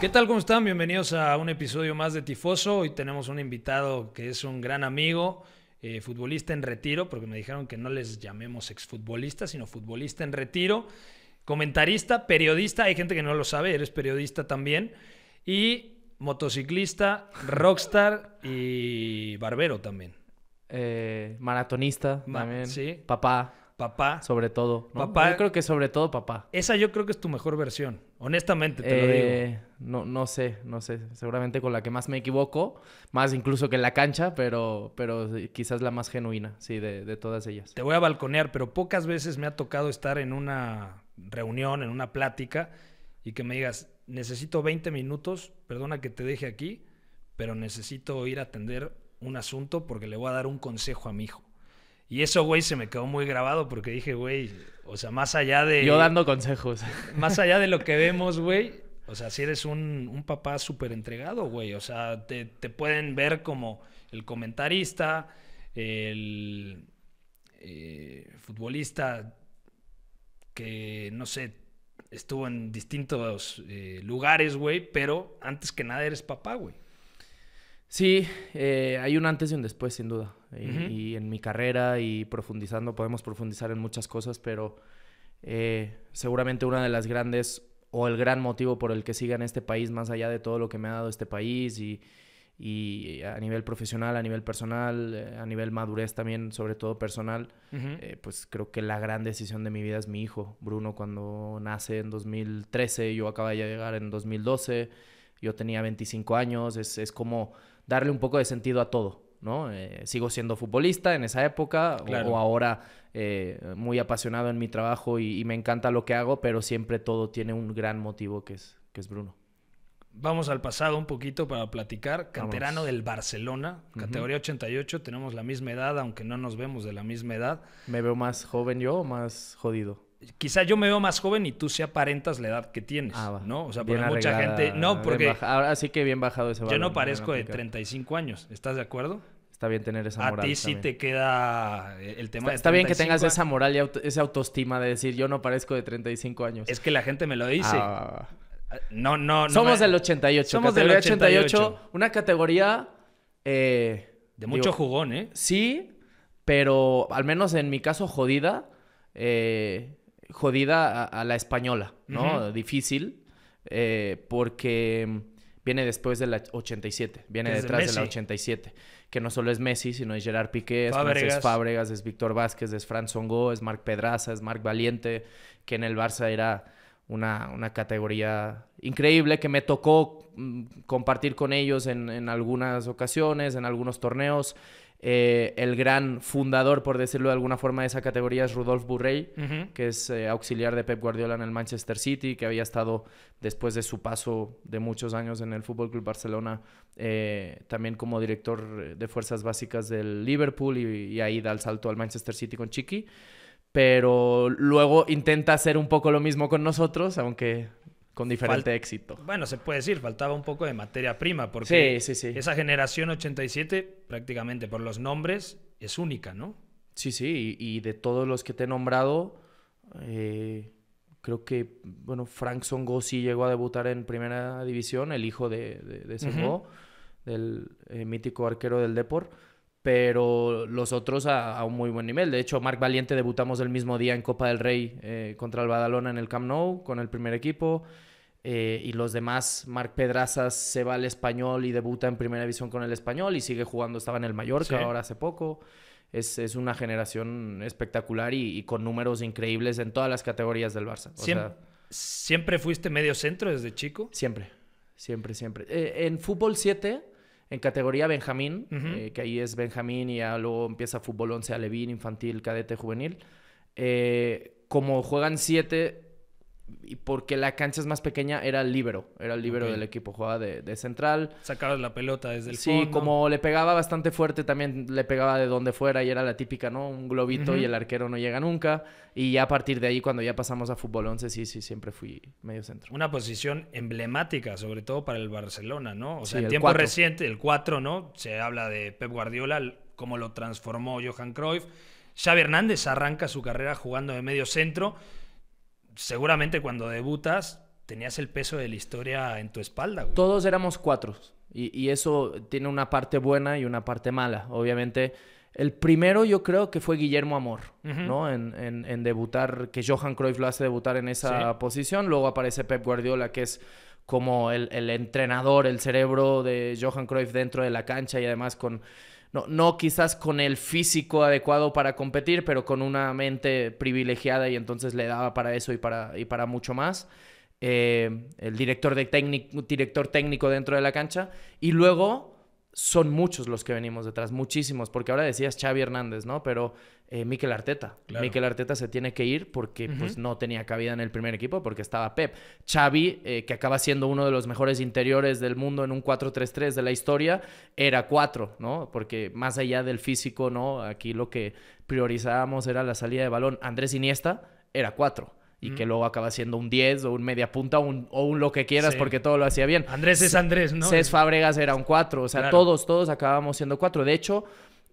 ¿Qué tal? ¿Cómo están? Bienvenidos a un episodio más de Tifoso. Hoy tenemos un invitado que es un gran amigo, eh, futbolista en retiro, porque me dijeron que no les llamemos exfutbolista, sino futbolista en retiro, comentarista, periodista, hay gente que no lo sabe, eres periodista también, y motociclista, rockstar y barbero también. Eh, maratonista también. Papá. Papá. Sobre todo. Papá. Yo creo que sobre todo papá. Esa yo creo que es tu mejor versión. Honestamente, te lo eh, digo. No, no sé, no sé. Seguramente con la que más me equivoco. Más incluso que en la cancha, pero, pero quizás la más genuina, sí, de, de todas ellas. Te voy a balconear, pero pocas veces me ha tocado estar en una reunión, en una plática, y que me digas, necesito 20 minutos, perdona que te deje aquí, pero necesito ir a atender un asunto porque le voy a dar un consejo a mi hijo. Y eso, güey, se me quedó muy grabado porque dije, güey, o sea, más allá de... Yo dando consejos. Más allá de lo que vemos, güey. O sea, si eres un, papá súper entregado, güey. O sea, te, pueden ver como el comentarista, el eh, futbolista que, no sé, estuvo en distintos eh, lugares, güey. Pero antes que nada eres papá, güey. Sí, eh, hay un antes y un después, sin duda. Eh, y, en mi carrera y profundizando, podemos profundizar en muchas cosas, pero eh, seguramente una de las grandes o el gran motivo por el que siga en este país, más allá de todo lo que me ha dado este país y, a nivel profesional, a nivel personal, a nivel madurez también, sobre todo personal, pues creo que la gran decisión de mi vida es mi hijo, Bruno, cuando nace en 2013, yo acababa de llegar en 2012, yo tenía 25 años, es, es como darle un poco de sentido a todo. ¿no? Eh, sigo siendo futbolista en esa época o, ahora eh, muy apasionado en mi trabajo y, me encanta lo que hago, pero siempre todo tiene un gran motivo que es, que es Bruno. Vamos al pasado un poquito para platicar. Canterano del Barcelona, categoría 88, tenemos la misma edad, aunque no nos vemos de la misma edad. ¿Me veo más joven yo o más jodido? quizá yo me veo más joven y tú se aparentas la edad que tienes, ah, ¿no? O sea, porque mucha gente... No, porque... Ahora sí que bien bajado ese valor. Yo no parezco de 35 años, ¿estás de acuerdo? Está bien tener esa moral. A ti sí te queda eh, el tema. Está, está bien que tengas esa moral y esa autoestima de decir, yo no parezco de 35 años. Es que la gente me lo dice. Ah, no, no, no. Somos del 88. Somos del 88. Una categoría. Eh, de mucho jugón, ¿eh? Sí, pero al menos en mi caso, jodida. Eh, jodida a, la española, ¿no? Difícil, eh, porque viene después de la 87, viene detrás de la 87, que no solo es Messi, sino es Gerard Piqué, es Fábregas. es Víctor Vázquez, es Franz Songo, es Marc Pedraza, es Marc Valiente, que en el Barça era una, categoría increíble que me tocó mm, compartir con ellos en, algunas ocasiones, en algunos torneos. Eh, el gran fundador, por decirlo de alguna forma, de esa categoría es Rudolf Burrey, que es eh, auxiliar de Pep Guardiola en el Manchester City, que había estado después de su paso de muchos años en el Fútbol Club Barcelona, eh, también como director de fuerzas básicas del Liverpool y, y, ahí da el salto al Manchester City con Chiqui pero luego intenta hacer un poco lo mismo con nosotros, aunque con diferente éxito. Bueno, se puede decir, faltaba un poco de materia prima, porque esa generación 87 prácticamente por los nombres es única, ¿no? Sí, sí, y, de todos los que te he nombrado, eh, creo que, bueno, Frank Songo sí llegó a debutar en primera división, el hijo de, de, de del eh, mítico arquero del Deport pero los otros a, un muy buen nivel. De hecho, Marc Valiente debutamos el mismo día en Copa del Rey eh, contra el Badalona en el Camp Nou con el primer equipo. Eh, y los demás, Marc Pedrazas se va al español y debuta en primera división con el español y sigue jugando, estaba en el Mallorca ahora hace poco. Es, una generación espectacular y, con números increíbles en todas las categorías del Barça. siempre, fuiste medio centro desde chico? Siempre, siempre, siempre. Eh, en fútbol 7 en categoría Benjamín, eh, que ahí es Benjamín y ya luego empieza fútbol 11, alevín, infantil, cadete, juvenil. Eh, como juegan siete, y porque la cancha es más pequeña, era el libero. Era el libero del equipo, jugaba de, central. Sacaba la pelota desde el Sí, como le pegaba bastante fuerte, también le pegaba de donde fuera y era la típica, ¿no? Un globito y el arquero no llega nunca. Y ya a partir de ahí, cuando ya pasamos a fútbol 11, sí, sí, siempre fui medio centro. Una posición emblemática, sobre todo para el Barcelona, ¿no? O sea, en tiempo reciente, el 4, ¿no? Se habla de Pep Guardiola, cómo lo transformó Johan Cruyff. Xavi Hernández arranca su carrera jugando de medio centro seguramente cuando debutas tenías el peso de la historia en tu espalda. Todos éramos cuatro. Y, eso tiene una parte buena y una parte mala. Obviamente, el primero yo creo que fue Guillermo Amor, ¿no? En, debutar, que Johan Cruyff lo hace debutar en esa posición. Luego aparece Pep Guardiola, que es como el, el entrenador, el cerebro de Johan Cruyff dentro de la cancha y además con no, quizás con el físico adecuado para competir, pero con una mente privilegiada y entonces le daba para eso y para, y para mucho más. Eh, el director, de técnico, director técnico dentro de la cancha. Y luego son muchos los que venimos detrás, muchísimos, porque ahora decías Xavi Hernández, ¿no? Pero eh, Miquel Arteta. Miquel Arteta se tiene que ir porque pues, no tenía cabida en el primer equipo, porque estaba Pep. Xavi, eh, que acaba siendo uno de los mejores interiores del mundo en un 4-3-3 de la historia, era 4, ¿no? Porque más allá del físico, ¿no? Aquí lo que priorizábamos era la salida de balón. Andrés Iniesta era 4 y que luego acaba siendo un 10 o un media punta o un lo que quieras porque todo lo hacía bien. Andrés es Andrés, ¿no? Cés Fábregas era un 4, o sea, todos, todos acabamos siendo 4. De hecho,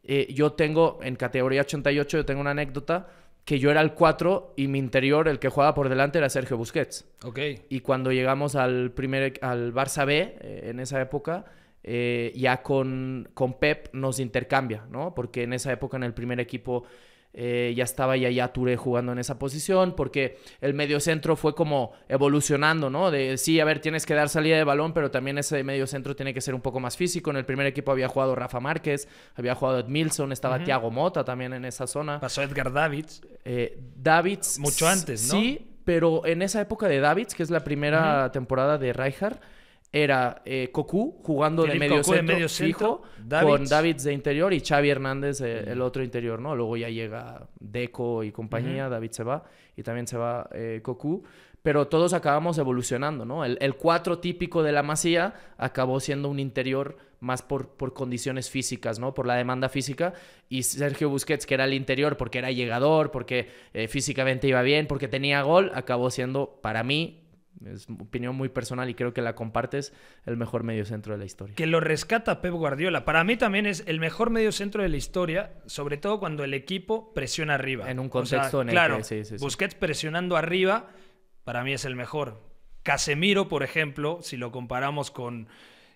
eh, yo tengo en categoría 88, yo tengo una anécdota que yo era el 4 y mi interior, el que jugaba por delante, era Sergio Busquets. Ok. Y cuando llegamos al, primer, e-, al Barça B, eh, en esa época, eh, ya con, con Pep nos intercambia, ¿no? Porque en esa época en el primer equipo eh, ya estaba Yaya Touré jugando en esa posición, porque el mediocentro fue como evolucionando, ¿no? De sí, a ver, tienes que dar salida de balón, pero también ese mediocentro tiene que ser un poco más físico. En el primer equipo había jugado Rafa Márquez, había jugado Edmilson, estaba Thiago Mota también en esa zona. Pasó Edgar Davids. Eh, Davids. Mucho antes, ¿no? Sí, pero en esa época de Davids, que es la primera temporada de Rijkaard, era eh, Cocu jugando de medio, centro, con David de interior y Xavi Hernández eh, el otro interior, ¿no? Luego ya llega Deco y compañía, David se va y también se va eh, pero todos acabamos evolucionando, ¿no? El, el cuatro típico de la Masía acabó siendo un interior más por, por condiciones físicas, ¿no? Por la demanda física. Y Sergio Busquets, que era el interior porque era llegador, porque eh, físicamente iba bien, porque tenía gol, acabó siendo, para mí, es opinión muy personal y creo que la compartes, el mejor medio centro de la historia. Que lo rescata Pep Guardiola. Para mí también es el mejor medio centro de la historia, sobre todo cuando el equipo presiona arriba. En un contexto en el claro, que Busquets presionando arriba, para mí es el mejor. Casemiro, por ejemplo, si lo comparamos con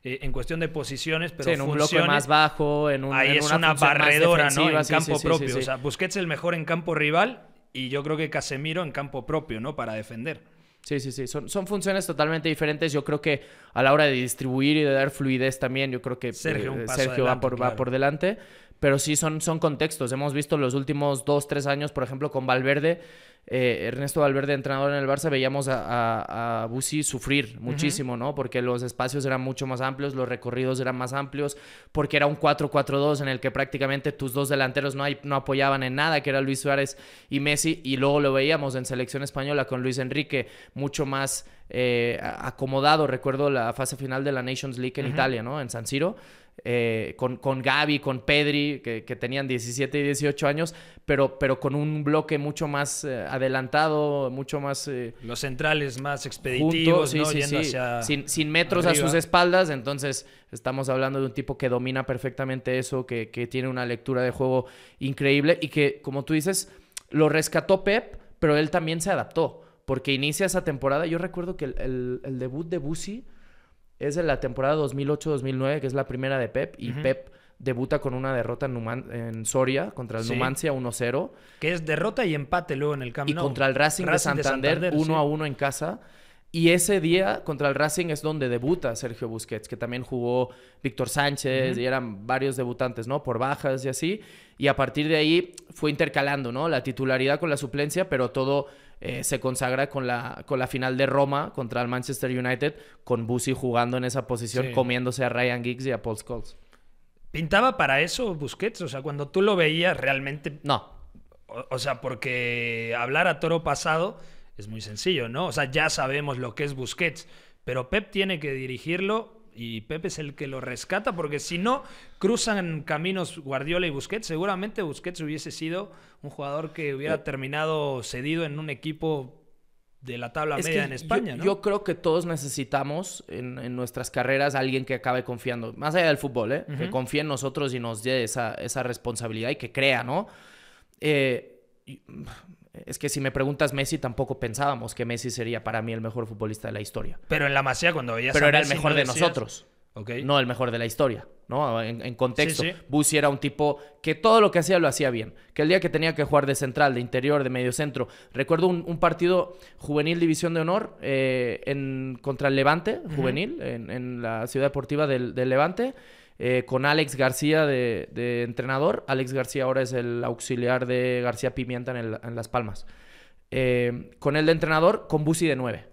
eh, en cuestión de posiciones, pero en un bloque más bajo, en un ahí es una, barredora, ¿no? En campo propio. O sea, Busquets el mejor en campo rival y yo creo que Casemiro en campo propio, ¿no? Para defender. Sí, sí, sí. Son, funciones totalmente diferentes. Yo creo que a la hora de distribuir y de dar fluidez también, yo creo que Sergio, eh, va, por, va por delante pero sí son, son contextos. Hemos visto los últimos dos, tres años, por ejemplo, con Valverde, eh, Ernesto Valverde, entrenador en el Barça, veíamos a, a, Busi sufrir muchísimo, ¿no? Porque los espacios eran mucho más amplios, los recorridos eran más amplios, porque era un 4-4-2 en el que prácticamente tus dos delanteros no, hay, no apoyaban en nada, que era Luis Suárez y Messi, y luego lo veíamos en selección española con Luis Enrique, mucho más eh, acomodado, recuerdo la fase final de la Nations League en Italia, ¿no? En San Siro. Eh, con, con, Gaby, con Pedri, que, tenían 17 y 18 años, pero, pero con un bloque mucho más eh, adelantado, mucho más... Eh, Los centrales más expeditivos, Yendo Hacia sin, sin, metros a sus espaldas, entonces estamos hablando de un tipo que domina perfectamente eso, que, tiene una lectura de juego increíble y que, como tú dices, lo rescató Pep, pero él también se adaptó, porque inicia esa temporada, yo recuerdo que el, debut de Busi es en la temporada 2008-2009, que es la primera de Pep, y Pep debuta con una derrota en, Soria contra el Numancia 1-0. Que es derrota y empate luego en el Camp Y contra el Racing, de Santander 1-1 en casa. Y ese día contra el Racing es donde debuta Sergio Busquets, que también jugó Víctor Sánchez y eran varios debutantes, ¿no? Por bajas y así. Y a partir de ahí fue intercalando, ¿no? La titularidad con la suplencia, pero todo eh, se consagra con la, con la final de Roma contra el Manchester United, con Busi jugando en esa posición, comiéndose a Ryan Giggs y a Paul Scholes. ¿Pintaba para eso Busquets? O sea, cuando tú lo veías realmente... No. o sea, porque hablar a toro pasado es muy sencillo, ¿no? O sea, ya sabemos lo que es Busquets, pero Pep tiene que dirigirlo y Pepe es el que lo rescata, porque si no cruzan caminos Guardiola y Busquets, seguramente Busquets hubiese sido un jugador que hubiera eh. terminado cedido en un equipo de la tabla media en España, yo, creo que todos necesitamos en, nuestras carreras alguien que acabe confiando, más allá del fútbol, ¿eh? que confíe en nosotros y nos dé esa, responsabilidad y que crea, ¿no? Eh, es que si me preguntas Messi, tampoco pensábamos que Messi sería para mí el mejor futbolista de la historia. Pero en la Masía, cuando veías Pero era el mejor de nosotros. No el mejor de la historia, ¿no? En, contexto. Sí, era un tipo que todo lo que hacía lo hacía bien. Que el día que tenía que jugar de central, de interior, de medio centro. Recuerdo un, partido juvenil División de Honor eh, en, contra el Levante, juvenil, en, la ciudad deportiva del Levante. Eh, con Alex García de, entrenador. Alex García ahora es el auxiliar de García Pimienta en, Las Palmas. Eh, con él de entrenador, con Busi de 9.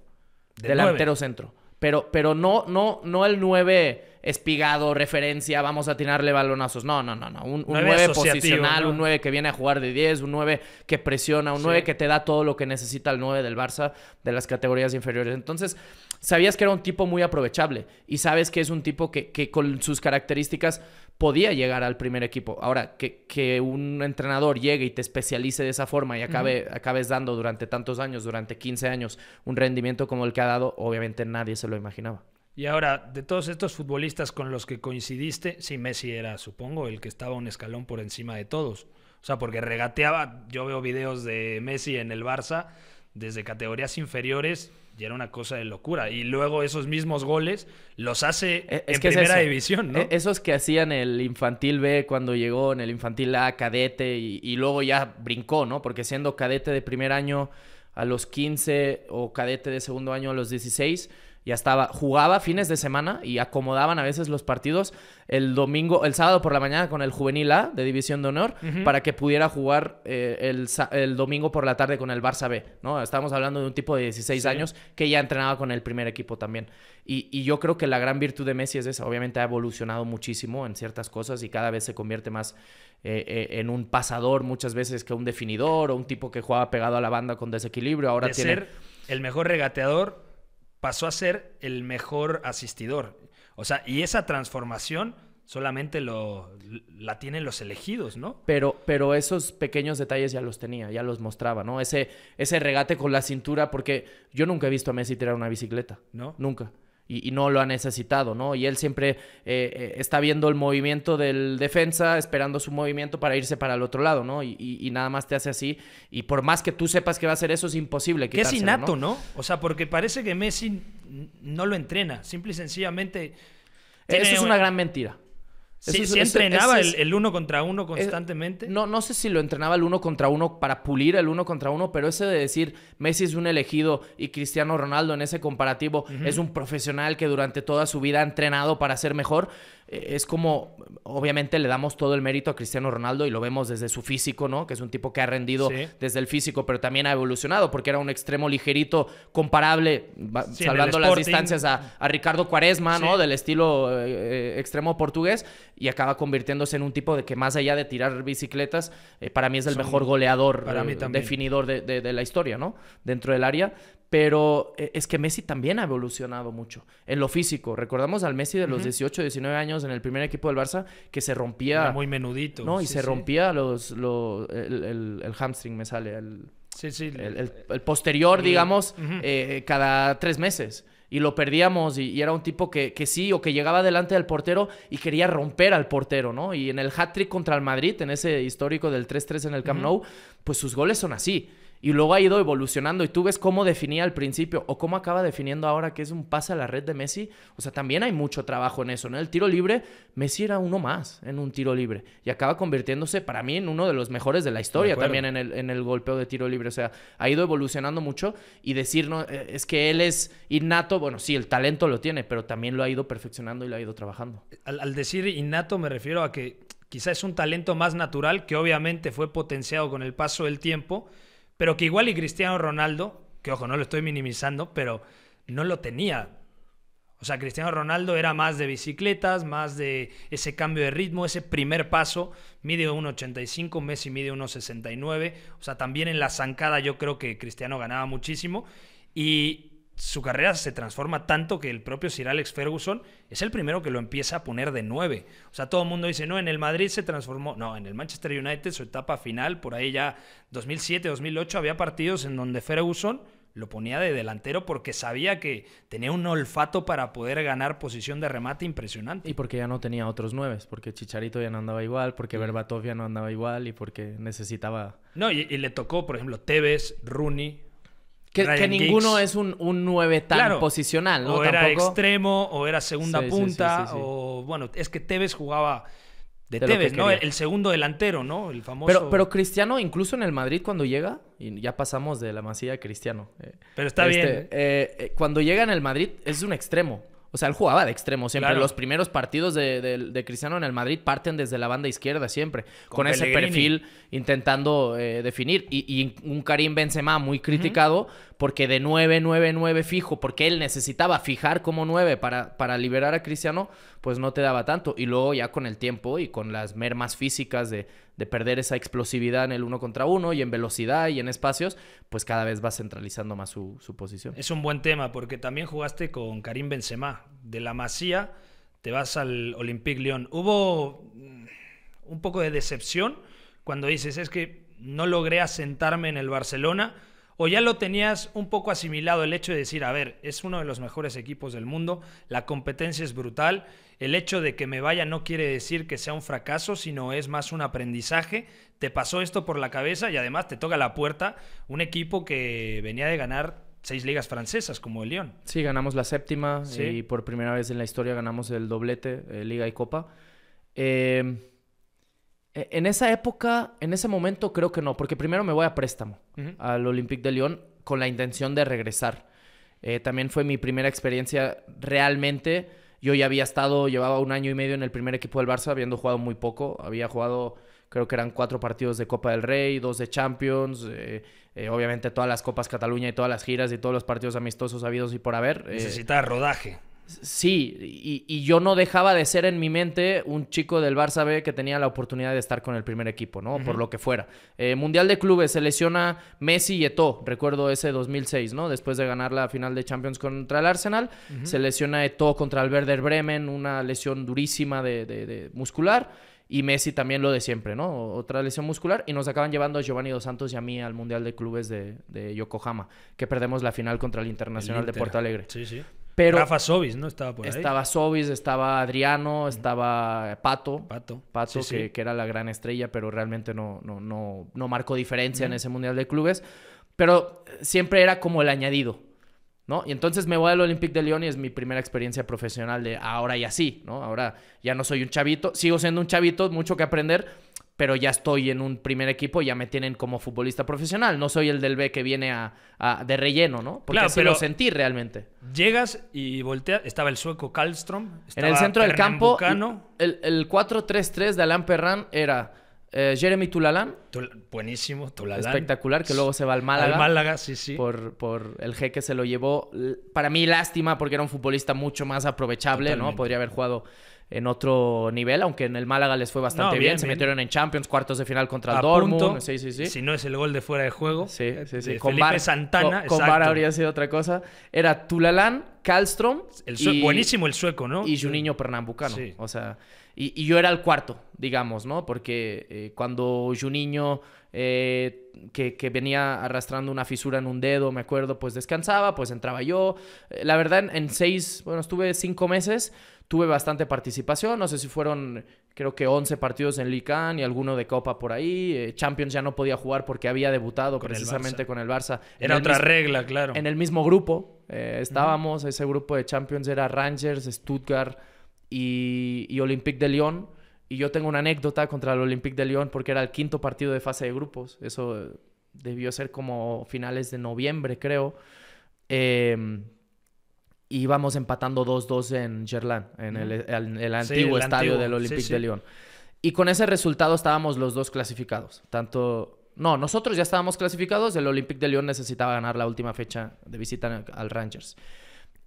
delantero centro. Pero, pero no, no, no el 9 espigado, referencia, vamos a tirarle balonazos. No, no, no, no. Un, un 9, posicional, un 9 que viene a jugar de 10, un 9 que presiona, un 9 que te da todo lo que necesita el 9 del Barça de las categorías inferiores. Entonces, sabías que era un tipo muy aprovechable y sabes que es un tipo que, con sus características podía llegar al primer equipo. Ahora, que, un entrenador llegue y te especialice de esa forma y acabe, acabes dando durante tantos años, durante 15 años, un rendimiento como el que ha dado, obviamente nadie se lo imaginaba. Y ahora, de todos estos futbolistas con los que coincidiste, sí, Messi era, supongo, el que estaba un escalón por encima de todos. O sea, porque regateaba, yo veo videos de Messi en el Barça desde categorías inferiores y era una cosa de locura. Y luego esos mismos goles los hace e, es, en primera división, ¿no? E, esos que hacían el infantil B cuando llegó, en el infantil A, cadete, y, y, luego ya brincó, ¿no? Porque siendo cadete de primer año a los 15 o cadete de segundo año a los 16, ya estaba, jugaba fines de semana y acomodaban a veces los partidos el domingo, el sábado por la mañana con el juvenil A de División de Honor para que pudiera jugar eh, el, domingo por la tarde con el Barça B, ¿no? Estamos hablando de un tipo de 16 años que ya entrenaba con el primer equipo también. Y, yo creo que la gran virtud de Messi es esa, obviamente ha evolucionado muchísimo en ciertas cosas y cada vez se convierte más eh, eh, en un pasador muchas veces que un definidor o un tipo que jugaba pegado a la banda con desequilibrio, ahora Ser el mejor regateador pasó a ser el mejor asistidor. O sea, y esa transformación solamente lo, la tienen los elegidos, ¿no? Pero, pero esos pequeños detalles ya los tenía, ya los mostraba, ¿no? Ese, ese regate con la cintura, porque yo nunca he visto a Messi tirar una bicicleta. ¿No? Nunca y, no lo ha necesitado, ¿no? Y él siempre eh, eh, está viendo el movimiento del defensa, esperando su movimiento para irse para el otro lado, ¿no? Y, nada más te hace así. Y por más que tú sepas que va a hacer eso, es imposible. Que es innato, ¿no? O sea, porque parece que Messi no lo entrena, simple y sencillamente. Eso es una gran mentira. ¿Sí, entrenaba el, uno contra uno constantemente? no, no sé si lo entrenaba el uno contra uno para pulir el uno contra uno, pero ese de decir Messi es un elegido y Cristiano Ronaldo en ese comparativo es un profesional que durante toda su vida ha entrenado para ser mejor eh, es como, obviamente le damos todo el mérito a Cristiano Ronaldo y lo vemos desde su físico, ¿no? Que es un tipo que ha rendido desde el físico, pero también ha evolucionado porque era un extremo ligerito comparable, salvando las distancias a, Ricardo Cuaresma, ¿no? Del estilo eh, eh, extremo portugués y acaba convirtiéndose en un tipo de que más allá de tirar bicicletas, para mí es el mejor goleador, definidor de, de la historia, ¿no? Dentro del área pero eh, es que Messi también ha evolucionado mucho en lo físico. Recordamos al Messi de los 18, 19 años en el primer equipo del Barça que se rompía. muy menudito. No, y se rompía los, el, hamstring, me sale. El, sí, sí. El, posterior, digamos, eh, eh, cada tres meses. Y lo perdíamos y, era un tipo que, que, sí, o que llegaba delante del portero y quería romper al portero, ¿no? Y en el hat-trick contra el Madrid, en ese histórico del 3-3 en el Camp Nou, pues sus goles son así y luego ha ido evolucionando y tú ves cómo definía al principio o cómo acaba definiendo ahora que es un pase a la red de Messi, o sea, también hay mucho trabajo en eso, En El tiro libre, Messi era uno más en un tiro libre y acaba convirtiéndose para mí en uno de los mejores de la historia también en el, en el golpeo de tiro libre, o sea, ha ido evolucionando mucho y decir, no, eh, es que él es innato, bueno, sí, el talento lo tiene, pero también lo ha ido perfeccionando y lo ha ido trabajando. al, decir innato me refiero a que quizás es un talento más natural que obviamente fue potenciado con el paso del tiempo pero que igual y Cristiano Ronaldo, que ojo, no lo estoy minimizando, pero no lo tenía. O sea, Cristiano Ronaldo era más de bicicletas, más de ese cambio de ritmo, ese primer paso. Mide 1,85, Messi mide 1,69. O sea, también en la zancada yo creo que Cristiano ganaba muchísimo. Y, su carrera se transforma tanto que el propio Sir Alex Ferguson es el primero que lo empieza a poner de nueve. O sea, todo el mundo dice, no, en el Madrid se transformó, no, en el Manchester United su etapa final, por ahí ya 2007, 2008, había partidos en donde Ferguson lo ponía de delantero porque sabía que tenía un olfato para poder ganar posición de remate impresionante. Y porque ya no tenía otros nueve, porque Chicharito ya no andaba igual, porque Berbatov ya no andaba igual y porque necesitaba... No, y, y le tocó, por ejemplo, Tevez, Rooney, que, ninguno es un, un 9 tan posicional, ¿no? O era extremo, o era segunda punta, o bueno, es que Tevez jugaba de, Tevez, ¿no? El, segundo delantero, ¿no? El famoso. Pero, Cristiano, incluso en el Madrid cuando llega, y ya pasamos de la masilla a Cristiano. Eh, pero está este, bien. Eh, eh, cuando llega en el Madrid es un extremo. O sea, él jugaba de extremo siempre. Los primeros partidos de, Cristiano en el Madrid parten desde la banda izquierda siempre, con, ese perfil intentando eh, definir. Y, un Karim Benzema muy criticado porque de 9, 9, 9 fijo, porque él necesitaba fijar como 9 para, para liberar a Cristiano, pues no te daba tanto. Y luego ya con el tiempo y con las mermas físicas de de perder esa explosividad en el uno contra uno y en velocidad y en espacios, pues cada vez va centralizando más su, posición. Es un buen tema porque también jugaste con Karim Benzema de la Masía, te vas al Olympique Lyon. Hubo mm, un poco de decepción cuando dices, es que no logré asentarme en el Barcelona. ¿O ya lo tenías un poco asimilado el hecho de decir, a ver, es uno de los mejores equipos del mundo, la competencia es brutal el hecho de que me vaya no quiere decir que sea un fracaso, sino es más un aprendizaje. Te pasó esto por la cabeza y además te toca la puerta un equipo que venía de ganar seis ligas francesas como el Lyon. Sí, ganamos la séptima y por primera vez en la historia ganamos el doblete, eh, liga y copa. Em, e, en esa época, en ese momento creo que no, porque primero me voy a préstamo al Olympique de Lyon con la intención de regresar. Eh, también fue mi primera experiencia realmente yo ya había estado, llevaba un año y medio en el primer equipo del Barça, habiendo jugado muy poco. Había jugado, creo que eran cuatro partidos de Copa del Rey, dos de Champions, eh, eh, obviamente todas las Copas Cataluña y todas las giras y todos los partidos amistosos habidos y por haber. Eh. Necesitaba rodaje. Sí, y, yo no dejaba de ser en mi mente un chico del Barça B que tenía la oportunidad de estar con el primer equipo, ¿no? Por lo que fuera. Eh, Mundial de Clubes, se lesiona Messi y Eto'o, recuerdo ese 2006, ¿no? Después de ganar la final de Champions contra el Arsenal, se lesiona eto contra el Werder Bremen, una lesión durísima de, muscular y Messi también lo de siempre, ¿no? Otra lesión muscular y nos acaban llevando a Giovanni Dos Santos y a mí al Mundial de Clubes de, Yokohama, que perdemos la final contra el Internacional de Porto Alegre. Sí, sí. Pero Rafa Sobis, ¿no? Estaba por ahí. Estaba Sobis, estaba Adriano, estaba Pato. Pato. Pato, que, era la gran estrella, pero realmente no, no, no, no marcó diferencia en ese Mundial de Clubes. Pero siempre era como el añadido, ¿no? Y entonces me voy al Olympic de Lyon y es mi primera experiencia profesional de ahora y así, ¿no? Ahora ya no soy un chavito, sigo siendo un chavito, mucho que aprender, pero ya estoy en un primer equipo, ya me tienen como futbolista profesional. No soy el del B que viene a, de relleno, ¿no? Porque claro, pero lo sentí realmente. Llegas y volteas, estaba el sueco Karlstrom. En el centro del campo, el, el 4-3-3 de Alain Perrin era eh, Jeremy Tulalán. buenísimo, Tulalán. Espectacular, que luego se va al Málaga. Al Málaga, sí, sí. Por, por el que se lo llevó. Para mí, lástima, porque era un futbolista mucho más aprovechable, ¿no? Podría haber jugado en otro nivel, aunque en el Málaga les fue bastante bien, Se metieron en Champions, cuartos de final contra el Dortmund. Si no es el gol de fuera de juego. con Santana. Con, habría sido otra cosa. Era Tulalán, Kallström... El buenísimo el sueco, ¿no? Y Juninho Pernambucano. O sea, y, yo era el cuarto, digamos, ¿no? Porque eh, cuando Juninho, eh, que, que, venía arrastrando una fisura en un dedo, me acuerdo, pues descansaba, pues entraba yo. Eh, la verdad, en seis, bueno, estuve cinco meses tuve bastante participación, no sé si fueron creo que 11 partidos en Licán y alguno de Copa por ahí. Eh, Champions ya no podía jugar porque había debutado precisamente con el Barça. Era otra regla, claro. En el mismo grupo eh, estábamos, ese grupo de Champions era Rangers, Stuttgart y, Olympique de Lyon. Y yo tengo una anécdota contra el Olympique de Lyon porque era el quinto partido de fase de grupos. Eso debió ser como finales de noviembre, creo. Eh, y íbamos empatando 2-2 en Gerland, en el, antiguo estadio del Olympique de Lyon. Y con ese resultado estábamos los dos clasificados. Tanto. No, nosotros ya estábamos clasificados. El Olympique de Lyon necesitaba ganar la última fecha de visita al Rangers.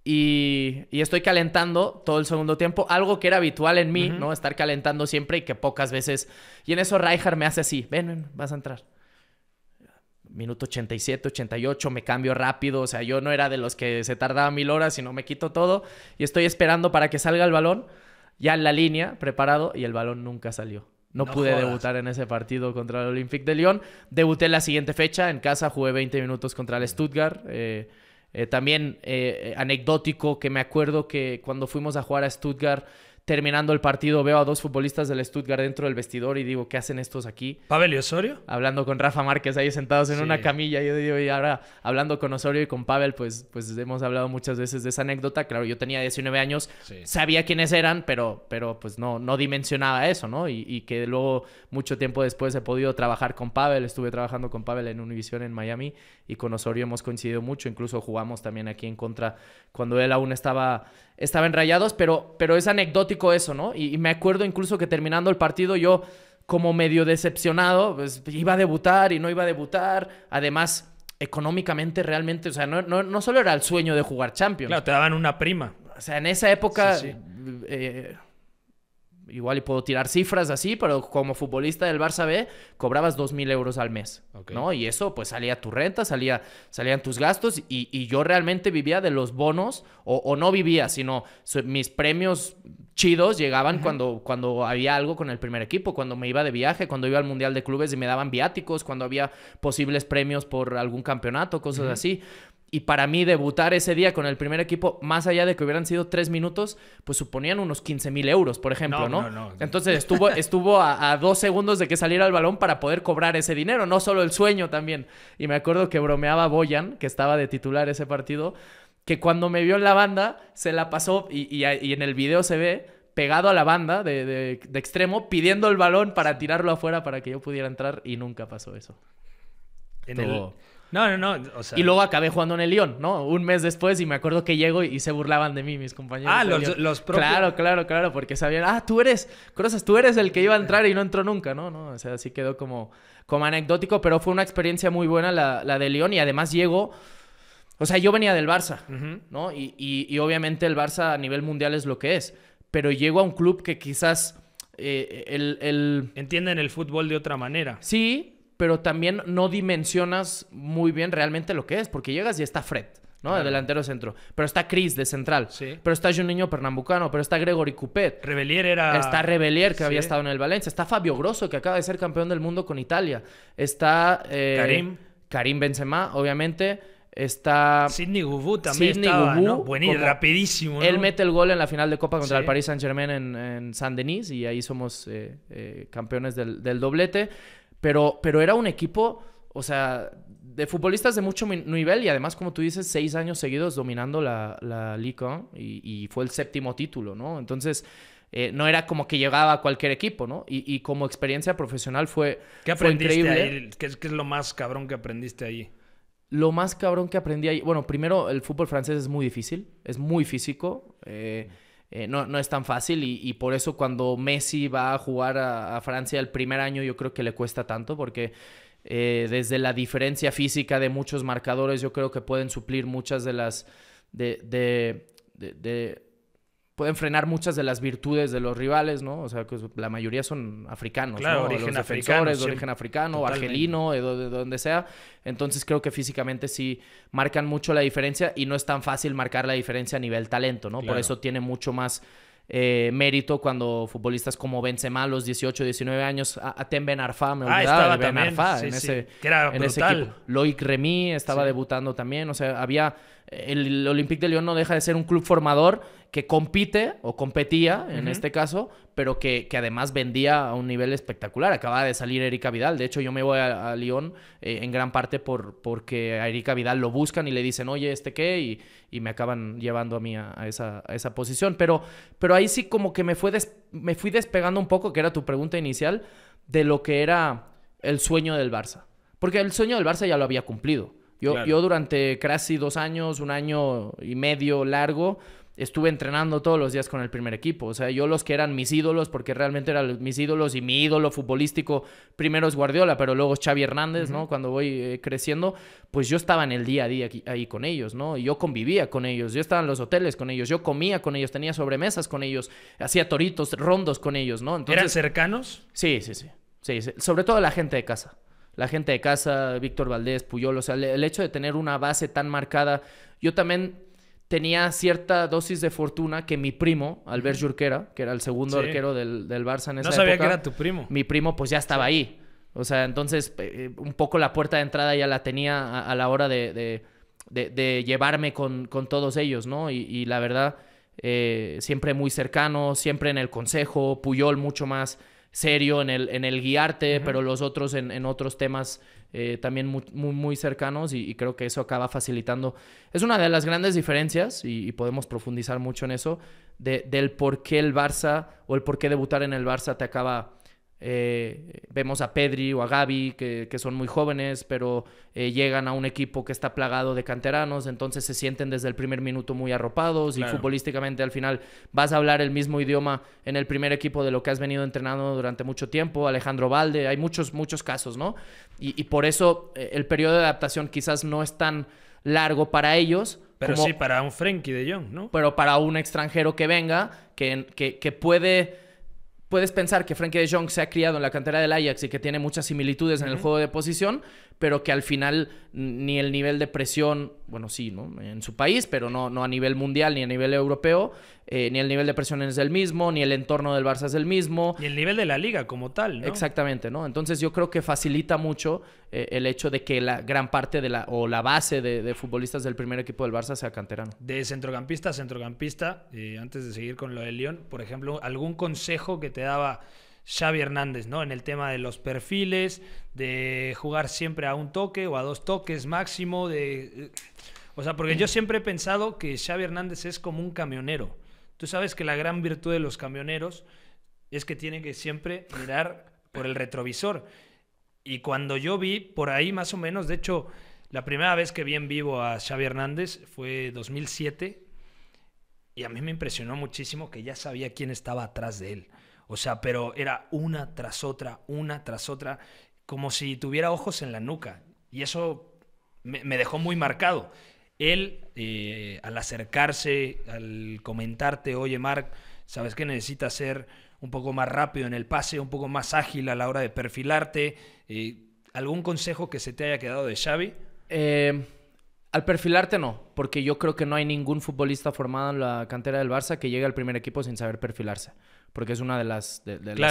Y, y estoy calentando todo el segundo tiempo, algo que era habitual en mí, ¿no? Estar calentando siempre y que pocas veces. Y en eso Rijkaard me hace así: ven, ven, vas a entrar minuto 87, 88, me cambio rápido, o sea, yo no era de los que se tardaba mil horas, sino no me quito todo y estoy esperando para que salga el balón, ya en la línea, preparado, y el balón nunca salió. No, pude debutar en ese partido contra el Olympique de Lyon. Debuté la siguiente fecha, en casa jugué 20 minutos contra el Stuttgart. Eh, eh, también eh, anecdótico que me acuerdo que cuando fuimos a jugar a Stuttgart terminando el partido veo a dos futbolistas del Stuttgart dentro del vestidor y digo, ¿qué hacen estos aquí? Pavel y Osorio. Hablando con Rafa Márquez ahí sentados en una camilla. Yo digo, y ahora hablando con Osorio y con Pavel, pues, pues hemos hablado muchas veces de esa anécdota. Claro, yo tenía 19 años, sabía quiénes eran, pero, pero pues no, no dimensionaba eso, ¿no? Y, y, que luego, mucho tiempo después, he podido trabajar con Pavel. Estuve trabajando con Pavel en Univision en Miami y con Osorio hemos coincidido mucho. Incluso jugamos también aquí en contra cuando él aún estaba Estaban Rayados, pero, pero es anecdótico eso, ¿no? Y, me acuerdo incluso que terminando el partido yo como medio decepcionado, pues iba a debutar y no iba a debutar, además económicamente realmente, o sea, no, no, no solo era el sueño de jugar Champions. Claro, te daban una prima. O sea, en esa época... Eh, igual y puedo tirar cifras así, pero como futbolista del Barça B, cobrabas 2.000 euros al mes, ¿no? Y eso, pues salía tu renta, salía, salían tus gastos y, yo realmente vivía de los bonos, o, no vivía, sino mis premios chidos llegaban cuando, cuando había algo con el primer equipo, cuando me iba de viaje, cuando iba al Mundial de Clubes y me daban viáticos, cuando había posibles premios por algún campeonato, cosas así. Y para mí debutar ese día con el primer equipo, más allá de que hubieran sido tres minutos, pues suponían unos 15 mil euros, por ejemplo, ¿no? Entonces estuvo, estuvo a, dos segundos de que saliera el balón para poder cobrar ese dinero, no solo el sueño también. Y me acuerdo que bromeaba Boyan, que estaba de titular ese partido, que cuando me vio en la banda, se la pasó y, y, en el video se ve pegado a la banda de, extremo, pidiendo el balón para tirarlo afuera para que yo pudiera entrar y nunca pasó eso. En el no, no, no. Y luego acabé jugando en el Lyon, ¿no? Un mes después y me acuerdo que llego y, se burlaban de mí mis compañeros. Ah, los, los Claro, claro, claro, porque sabían, ah, tú eres, cosas, tú eres el que iba a entrar y no entró nunca, ¿no? no o sea, así quedó como, como anecdótico, pero fue una experiencia muy buena la, la de Lyon y además llego. O sea, yo venía del Barça, ¿no? Y, obviamente el Barça a nivel mundial es lo que es, pero llego a un club que quizás. Eh, el... Entienden el fútbol de otra manera. Sí, pero también no dimensionas muy bien realmente lo que es, porque llegas y está Fred. ¿no? El delantero centro. Pero está Chris de central. Sí. Pero está Juninho Pernambucano. Pero está Gregory Coupet. Rebelier era. Está Rebelier, que había estado en el Valencia. Está Fabio Grosso, que acaba de ser campeón del mundo con Italia. Está. Eh, Karim. Karim Benzema, obviamente. Está. Sidney Gubú también. Sidney estaba, Buenísimo, rapidísimo. Él mete el gol en la final de Copa contra el Paris Saint Germain en, San Saint Denis. Y ahí somos eh, eh, campeones del doblete. Pero, pero era un equipo, o sea, de futbolistas de mucho nivel y además, como tú dices, seis años seguidos dominando la, la Liga y, fue el séptimo título, ¿no? Entonces, eh, no era como que llegaba a cualquier equipo, ¿no? Y, como experiencia profesional fue, ¿Qué aprendiste increíble. Ahí? ¿Qué, es, lo más cabrón que aprendiste ahí? Lo más cabrón que aprendí ahí, bueno, primero el fútbol francés es muy difícil, es muy físico. Eh, eh, no, es tan fácil y, por eso cuando Messi va a jugar a, Francia el primer año yo creo que le cuesta tanto porque eh, desde la diferencia física de muchos marcadores yo creo que pueden suplir muchas de las de, de pueden frenar muchas de las virtudes de los rivales, ¿no? O sea, que la mayoría son africanos, claro, ¿no? origen africano, de origen africano, argelino, de, donde sea. Entonces creo que físicamente sí marcan mucho la diferencia y no es tan fácil marcar la diferencia a nivel talento, ¿no? Por eso tiene mucho más eh, mérito cuando futbolistas como Benzema a los 18, 19 años, a, Ben Arfa, me ah, olvidaba, ben Arfa, en, Ese, en equipo. Loic Remy estaba debutando también, o sea, había el, el Olympique de Lyon no deja de ser un club formador, que compite o competía en este caso, pero que, además vendía a un nivel espectacular. Acaba de salir Erika Vidal. De hecho, yo me voy a, Lyon eh, en gran parte por, porque a Erika Vidal lo buscan y le dicen, oye, ¿este qué? Y, me acaban llevando a mí a, esa, posición. Pero, pero ahí sí como que me, fue me fui despegando un poco, que era tu pregunta inicial, de lo que era el sueño del Barça. Porque el sueño del Barça ya lo había cumplido. Yo, yo durante casi dos años, un año y medio largo, estuve entrenando todos los días con el primer equipo. O sea, yo los que eran mis ídolos, porque realmente eran mis ídolos y mi ídolo futbolístico primero es Guardiola, pero luego es Xavi Hernández, ¿no? Cuando voy eh, creciendo, pues yo estaba en el día a día ahí con ellos, ¿no? Y yo convivía con ellos, yo estaba en los hoteles con ellos, yo comía con ellos, tenía sobremesas con ellos, hacía toritos, rondos con ellos, ¿no? ¿Eran cercanos? Sí, sí, sí, sí, sí. Sobre todo la gente de casa la gente de casa, Víctor Valdés, Puyol, o sea, el hecho de tener una base tan marcada, yo también tenía cierta dosis de fortuna que mi primo, Albert Jurquera, que era el segundo arquero del, del, Barça en esa época. No sabía que era tu primo. Mi primo, pues ya estaba ahí. O sea, entonces, eh, eh, un poco la puerta de entrada ya la tenía a, la hora de, llevarme con, todos ellos, ¿no? Y, la verdad, eh, siempre muy cercano, siempre en el consejo, Puyol mucho más serio en el, en el guiarte, pero los otros en, en otros temas eh, también muy, muy, cercanos y, creo que eso acaba facilitando. Es una de las grandes diferencias y, podemos profundizar mucho en eso, del por qué el Barça o el por qué debutar en el Barça te acaba eh, vemos a Pedri o a Gaby, que, que son muy jóvenes, pero eh, llegan a un equipo que está plagado de canteranos, entonces se sienten desde el primer minuto muy arropados y futbolísticamente al final vas a hablar el mismo idioma en el primer equipo de lo que has venido entrenando durante mucho tiempo, Alejandro Valde, hay muchos, muchos casos, ¿no? Y, por eso eh, el periodo de adaptación quizás no es tan largo para ellos. Pero sí, para un Frenkie de Jong, ¿no? Pero para un extranjero que venga, que, que, que puede puedes pensar que Frankie de Jong se ha criado en la cantera del Ajax y que tiene muchas similitudes en el juego de posición, pero que al final ni el nivel de presión, bueno, sí, ¿no? En su país, pero no, no a nivel mundial ni a nivel europeo, eh, ni el nivel de presión es el mismo, ni el entorno del Barça es el mismo. Ni el nivel de la liga como tal, ¿no? Exactamente, ¿no? Entonces yo creo que facilita mucho eh, el hecho de que la gran parte de la, o la base de, futbolistas del primer equipo del Barça sea canterano. De centrocampista a centrocampista, eh, antes de seguir con lo de León, por ejemplo, algún consejo que te daba Xavi Hernández, ¿no? En el tema de los perfiles, de jugar siempre a un toque o a dos toques máximo, de... Eh, o sea, porque yo siempre he pensado que Xavi Hernández es como un camionero. Tú sabes que la gran virtud de los camioneros es que tienen que siempre mirar por el retrovisor. Y cuando yo vi por ahí más o menos, de hecho, la primera vez que vi en vivo a Xavi Hernández fue 2007 y a mí me impresionó muchísimo que ya sabía quién estaba atrás de él. O sea, pero era una tras otra, una tras otra, como si tuviera ojos en la nuca. Y eso me, dejó muy marcado. Él, eh, al acercarse, al comentarte, oye, Marc, sabes que necesitas ser un poco más rápido en el pase, un poco más ágil a la hora de perfilarte. Eh, ¿Algún consejo que se te haya quedado de Xavi? Em, al perfilarte no, porque yo creo que no hay ningún futbolista formado en la cantera del Barça que llegue al primer equipo sin saber perfilarse porque es una de las,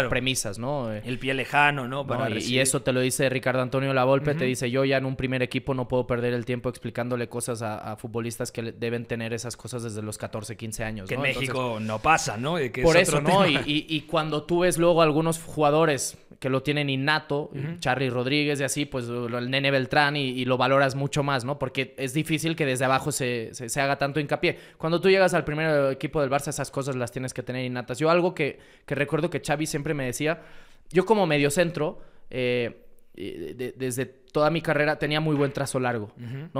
premisas, ¿no? Eh, el pie lejano, ¿no? Y, eso te lo dice Ricardo Antonio Lavolpe, te dice, yo ya en un primer equipo no puedo perder el tiempo explicándole cosas a, futbolistas que deben tener esas cosas desde los 14, 15 años. Que en México no pasa, ¿no? por eso, ¿no? Y, cuando tú ves luego algunos jugadores que lo tienen innato, Charly Charlie Rodríguez y así, pues el nene Beltrán y, lo valoras mucho más, ¿no? Porque es difícil que desde abajo se, se, se haga tanto hincapié. Cuando tú llegas al primer equipo del Barça, esas cosas las tienes que tener innatas. Yo algo que que, recuerdo que Xavi siempre me decía, yo como mediocentro, eh, eh desde toda mi carrera tenía muy buen trazo largo,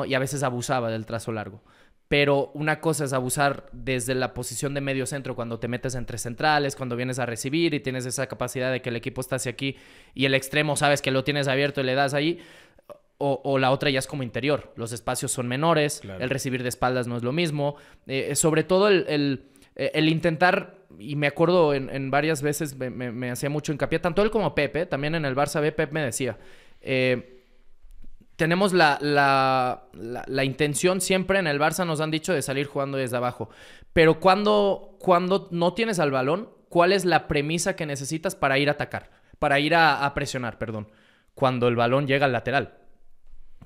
Y a veces abusaba del trazo largo. Pero una cosa es abusar desde la posición de medio centro cuando te metes entre centrales, cuando vienes a recibir y tienes esa capacidad de que el equipo está hacia aquí y el extremo sabes que lo tienes abierto y le das ahí. O, la otra ya es como interior. Los espacios son menores, el recibir de espaldas no es lo mismo. Eh, eh, sobre todo el intentar y me acuerdo en, varias veces me, hacía mucho hincapié, tanto él como Pepe, también en el Barça B, Pepe me decía, eh, tenemos la, intención siempre en el Barça, nos han dicho, de salir jugando desde abajo, pero cuando, cuando no tienes al balón, ¿cuál es la premisa que necesitas para ir a atacar? Para ir a, a presionar, perdón, cuando el balón llega al lateral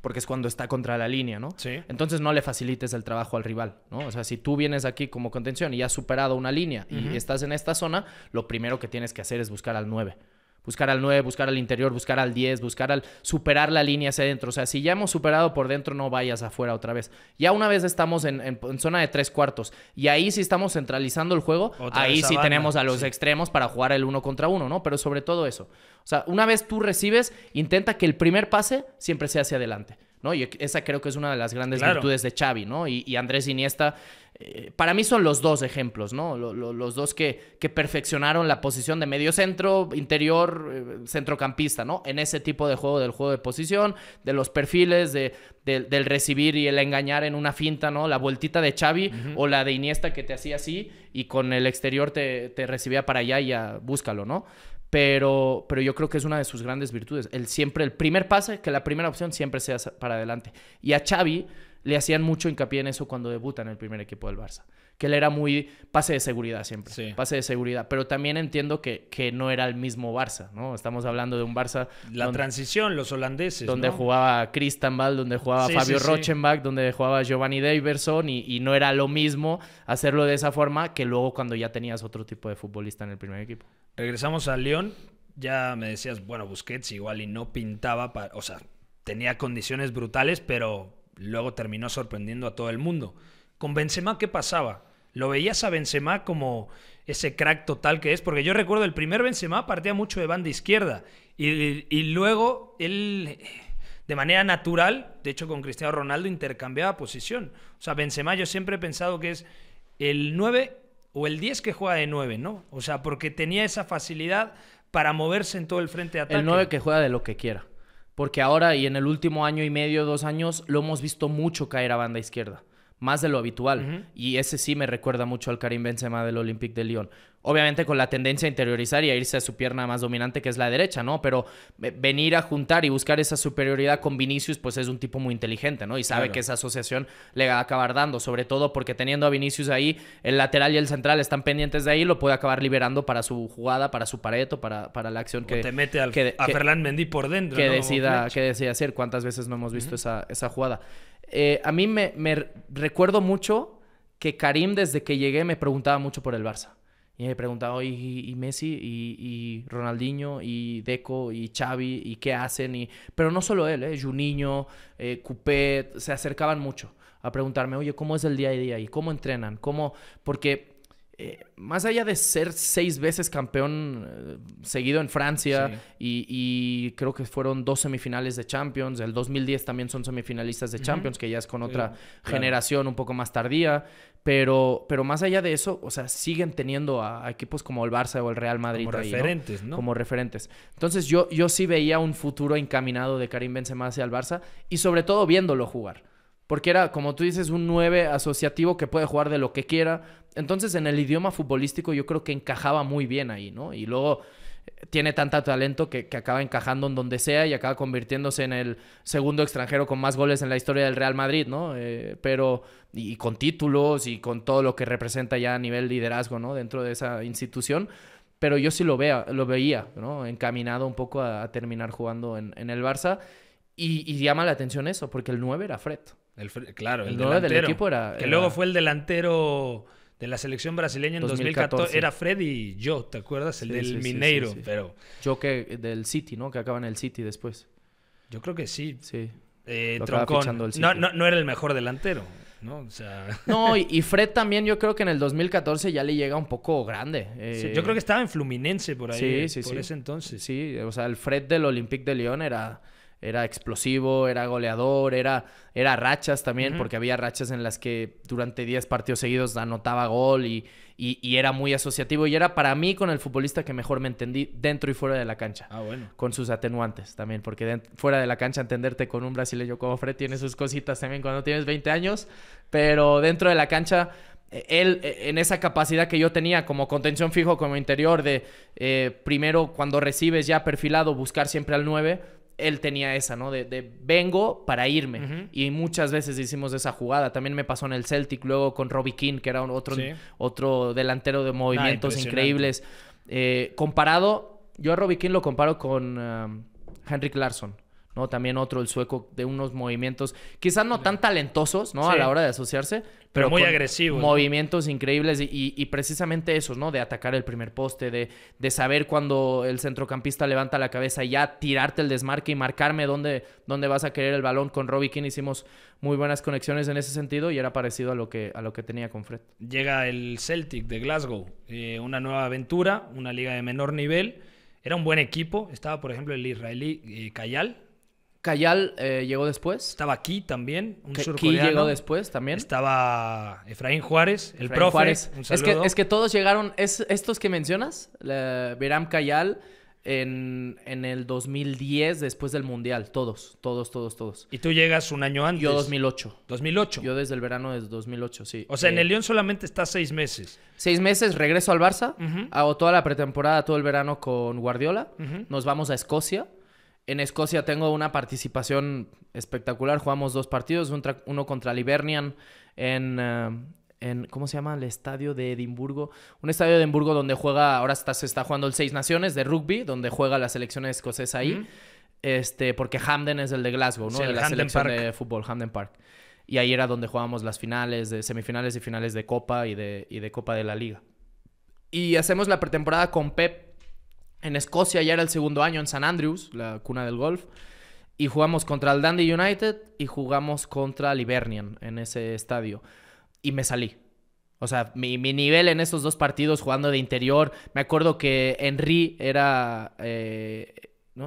porque es cuando está contra la línea, ¿no? Sí. Entonces no le facilites el trabajo al rival, ¿no? O sea, si tú vienes aquí como contención y has superado una línea y estás en esta zona, lo primero que tienes que hacer es buscar al 9 buscar al 9, buscar al interior, buscar al 10, buscar al superar la línea hacia adentro. O sea, si ya hemos superado por dentro, no vayas afuera otra vez. Ya una vez estamos en, zona de tres cuartos y ahí sí estamos centralizando el juego, ahí sí tenemos a los extremos para jugar el uno contra uno, ¿no? Pero sobre todo eso. O sea, una vez tú recibes, intenta que el primer pase siempre sea hacia adelante. ¿no? Y e-, esa creo que es una de las grandes virtudes de Xavi, ¿no? Y, Andrés Iniesta, eh, para mí son los dos ejemplos, ¿no? los dos que, perfeccionaron la posición de medio centro, interior, eh, centrocampista, ¿no? En ese tipo de juego, del juego de posición, de los perfiles, de, del recibir y el engañar en una finta, ¿no? La vueltita de Xavi o la de Iniesta que te hacía así y con el exterior te, te recibía para allá y ya búscalo, ¿no? pero, pero yo creo que es una de sus grandes virtudes. El siempre, el primer pase, que la primera opción siempre sea para adelante. Y a Xavi le hacían mucho hincapié en eso cuando debuta en el primer equipo del Barça que él era muy pase de seguridad siempre, pase de seguridad, pero también entiendo que, que no era el mismo Barça, ¿no? Estamos hablando de un Barça... La transición, los holandeses. Donde jugaba kristenbal Ball, donde jugaba Fabio Rochenbach, donde jugaba Giovanni Daverson y, no era lo mismo hacerlo de esa forma que luego cuando ya tenías otro tipo de futbolista en el primer equipo. Regresamos a León, ya me decías, bueno, Busquets igual y no pintaba, o sea, tenía condiciones brutales, pero luego terminó sorprendiendo a todo el mundo. Con Benzema, ¿qué pasaba? ¿Lo veías a Benzema como ese crack total que es? Porque yo recuerdo el primer Benzema partía mucho de banda izquierda y, luego él de manera natural, de hecho con Cristiano Ronaldo intercambiaba posición. O sea, Benzema yo siempre he pensado que es el 9 o el 10 que juega de 9, ¿no? O sea, porque tenía esa facilidad para moverse en todo el frente de ataque. El 9 que juega de lo que quiera. Porque ahora y en el último año y medio, dos años, lo hemos visto mucho caer a banda izquierda más de lo habitual. Y ese sí me recuerda mucho al Karim Benzema del Olympique de Lyon. Obviamente con la tendencia a interiorizar y a irse a su pierna más dominante, que es la derecha, ¿no? Pero venir a juntar y buscar esa superioridad con Vinicius, pues es un tipo muy inteligente, ¿no? Y sabe que esa asociación le va a acabar dando, sobre todo porque teniendo a Vinicius ahí, el lateral y el central están pendientes de ahí, lo puede acabar liberando para su jugada, para su pareto, para, para la acción que... te mete al, que, a Mendy por dentro. Que, decida, que decida hacer. ¿Cuántas veces no hemos visto esa, esa jugada? Eh, a mí me, recuerdo mucho que Karim desde que llegué me preguntaba mucho por el Barça. Y me preguntaba, ¿y, y Messi? Y, Ronaldinho? ¿Y Deco? ¿Y Xavi? ¿Y qué hacen? Y... Pero no solo él, ¿eh? Juninho, eh, Coupé, se acercaban mucho a preguntarme, oye, ¿cómo es el día a día? ¿Y cómo entrenan? ¿Cómo...? Porque más allá de ser seis veces campeón eh, seguido en Francia y, creo que fueron dos semifinales de Champions, el 2010 también son semifinalistas de Champions, que ya es con otra generación un poco más tardía, pero, pero más allá de eso, o sea, siguen teniendo a, equipos como el Barça o el Real Madrid. Como referentes, ¿no? Como referentes. Entonces yo, yo sí veía un futuro encaminado de Karim Benzema hacia el Barça y sobre todo viéndolo jugar porque era, como tú dices, un 9 asociativo que puede jugar de lo que quiera. Entonces, en el idioma futbolístico yo creo que encajaba muy bien ahí, ¿no? Y luego eh, tiene tanto talento que, acaba encajando en donde sea y acaba convirtiéndose en el segundo extranjero con más goles en la historia del Real Madrid, ¿no? Eh, pero, y, con títulos y con todo lo que representa ya a nivel liderazgo, ¿no? Dentro de esa institución. Pero yo sí lo, vea, lo veía, ¿no? Encaminado un poco a, terminar jugando en, el Barça. Y, y, llama la atención eso, porque el 9 era Fred claro, el, delantero, Que luego fue el delantero de la selección brasileña en 2014. Era Freddy y yo, ¿te acuerdas? El del Mineiro, pero. Yo que del City, ¿no? Que acaba en el City después. Yo creo que sí. Sí. Eh, No, era el mejor delantero. ¿no? O sea... no y, Fred también yo creo que en el 2014 ya le llega un poco grande. Eh. yo creo que estaba en Fluminense por ahí, eh, por ese entonces. Sí, o sea, el Fred del Olympique de Lyon era era explosivo, era goleador, era, era rachas también, porque había rachas en las que durante 10 partidos seguidos anotaba gol y, era muy asociativo y era para mí con el futbolista que mejor me entendí dentro y fuera de la cancha. Ah, bueno. Con sus atenuantes también, porque fuera de la cancha entenderte con un brasileño como Fred tiene sus cositas también cuando tienes 20 años, pero dentro de la cancha e-, él e-, en esa capacidad que yo tenía como contención fijo, como interior, de eh, primero cuando recibes ya perfilado buscar siempre al 9, él tenía esa, ¿no? De, de vengo para irme. Y muchas veces hicimos esa jugada. También me pasó en el Celtic, luego con Robbie King, que era otro, otro delantero de movimientos increíbles. Eh, comparado, yo a Robbie King lo comparo con Henry ah, Henrik Larsson. ¿no? También otro, el sueco, de unos movimientos, quizás no tan talentosos, ¿no? A la hora de asociarse, pero, muy agresivos. Movimientos increíbles y, precisamente esos, ¿no? De atacar el primer poste, de, saber cuando el centrocampista levanta la cabeza y ya tirarte el desmarque y marcarme dónde, dónde vas a querer el balón. Con Robbie King hicimos muy buenas conexiones en ese sentido y era parecido a lo que, a lo que tenía con Fred. Llega el Celtic de Glasgow, eh, una nueva aventura, una liga de menor nivel. Era un buen equipo, estaba por ejemplo el israelí eh, Cayal Cayal eh, llegó después. Estaba aquí también, un llegó después también. Estaba Efraín Juárez, el profe. Juárez. es, que, es que todos llegaron, estos que mencionas, Verán Cayal, en, el 2010, después del Mundial, todos, todos, todos, todos. ¿Y tú llegas un año antes? Yo 2008. ¿2008? Yo desde el verano de 2008, sí. O sea, en eh, el León solamente estás seis meses. Seis meses, regreso al Barça, hago toda la pretemporada, todo el verano con Guardiola, nos vamos a Escocia en Escocia tengo una participación espectacular. Jugamos dos partidos, uno contra Livernian en, eh, en, ¿cómo se llama? El estadio de Edimburgo. Un estadio de Edimburgo donde juega, ahora está, se está jugando el Seis Naciones de rugby, donde juega la selección escocesa ahí. este, porque Hamden es el de Glasgow, ¿no? de la selección de fútbol, Hamden Park. Y ahí era donde jugábamos las finales, de semifinales y finales de Copa y de, y de Copa de la Liga. Y hacemos la pretemporada con Pep en Escocia, ya era el segundo año en San Andrews, la cuna del golf. Y jugamos contra el Dundee United y jugamos contra el Hibernian en ese estadio. Y me salí. O sea, mi, nivel en esos dos partidos jugando de interior. Me acuerdo que Henry era. Eh,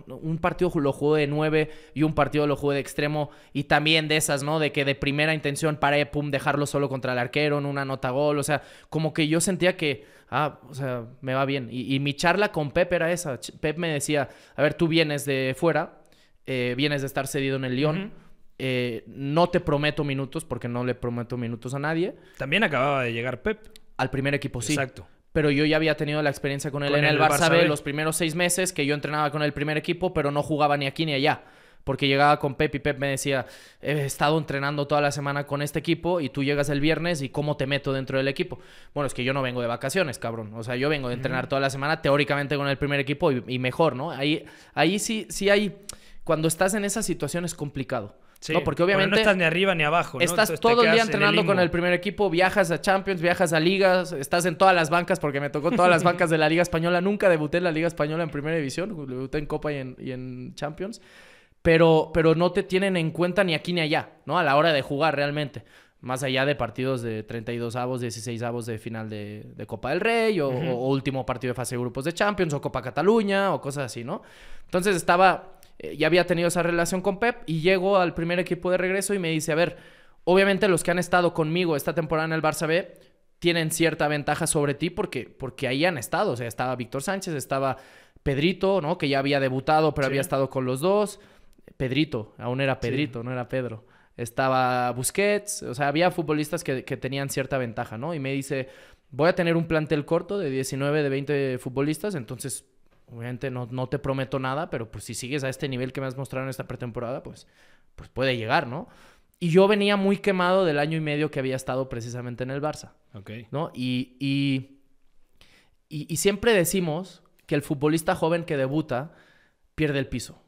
un partido lo jugó de nueve y un partido lo jugó de extremo. Y también de esas, ¿no? De que de primera intención paré, pum, dejarlo solo contra el arquero en una nota gol. O sea, como que yo sentía que ah, o sea, me va bien. Y, mi charla con Pep era esa. Pep me decía, a ver, tú vienes de fuera, eh, vienes de estar cedido en el León. Eh, no te prometo minutos porque no le prometo minutos a nadie. También acababa de llegar Pep. Al primer equipo, sí. Exacto pero yo ya había tenido la experiencia con él en el, Barça, B, los primeros seis meses que yo entrenaba con el primer equipo, pero no jugaba ni aquí ni allá porque llegaba con Pep y Pep me decía, he estado entrenando toda la semana con este equipo y tú llegas el viernes y cómo te meto dentro del equipo. Bueno, es que yo no vengo de vacaciones, cabrón. O sea, yo vengo de entrenar toda la semana teóricamente con el primer equipo y, mejor, ¿no? Ahí, ahí sí, sí hay, cuando estás en esa situación es complicado. no, porque obviamente. estás ni arriba ni abajo. Estás todo el día entrenando con el primer equipo, viajas a Champions, viajas a ligas, estás en todas las bancas, porque me tocó todas las bancas de la Liga Española. Nunca debuté en la Liga Española en Primera División, debuté en Copa y en, y en Champions pero, no te tienen en cuenta ni aquí ni allá, ¿no? A la hora de jugar realmente. Más allá de partidos de 32 avos, 16 avos de final de, Copa del Rey, o, último partido de fase de grupos de Champions, o Copa Cataluña, o cosas así, ¿no? Entonces estaba, eh, ya había tenido esa relación con Pep y llego al primer equipo de regreso y me dice, a ver, obviamente los que han estado conmigo esta temporada en el Barça B tienen cierta ventaja sobre ti porque, porque ahí han estado, o sea, estaba Víctor Sánchez, estaba Pedrito, ¿no? Que ya había debutado, pero había estado con los dos. Pedrito, aún era Pedrito, no era Pedro. Estaba Busquets, o sea, había futbolistas que, tenían cierta ventaja, ¿no? Y me dice, voy a tener un plantel corto de 19, de 20 futbolistas, entonces obviamente no, te prometo nada, pero pues si sigues a este nivel que me has mostrado en esta pretemporada, pues, pues puede llegar, ¿no? Y yo venía muy quemado del año y medio que había estado precisamente en el Barça. ¿No? y, y, y siempre decimos que el futbolista joven que debuta pierde el piso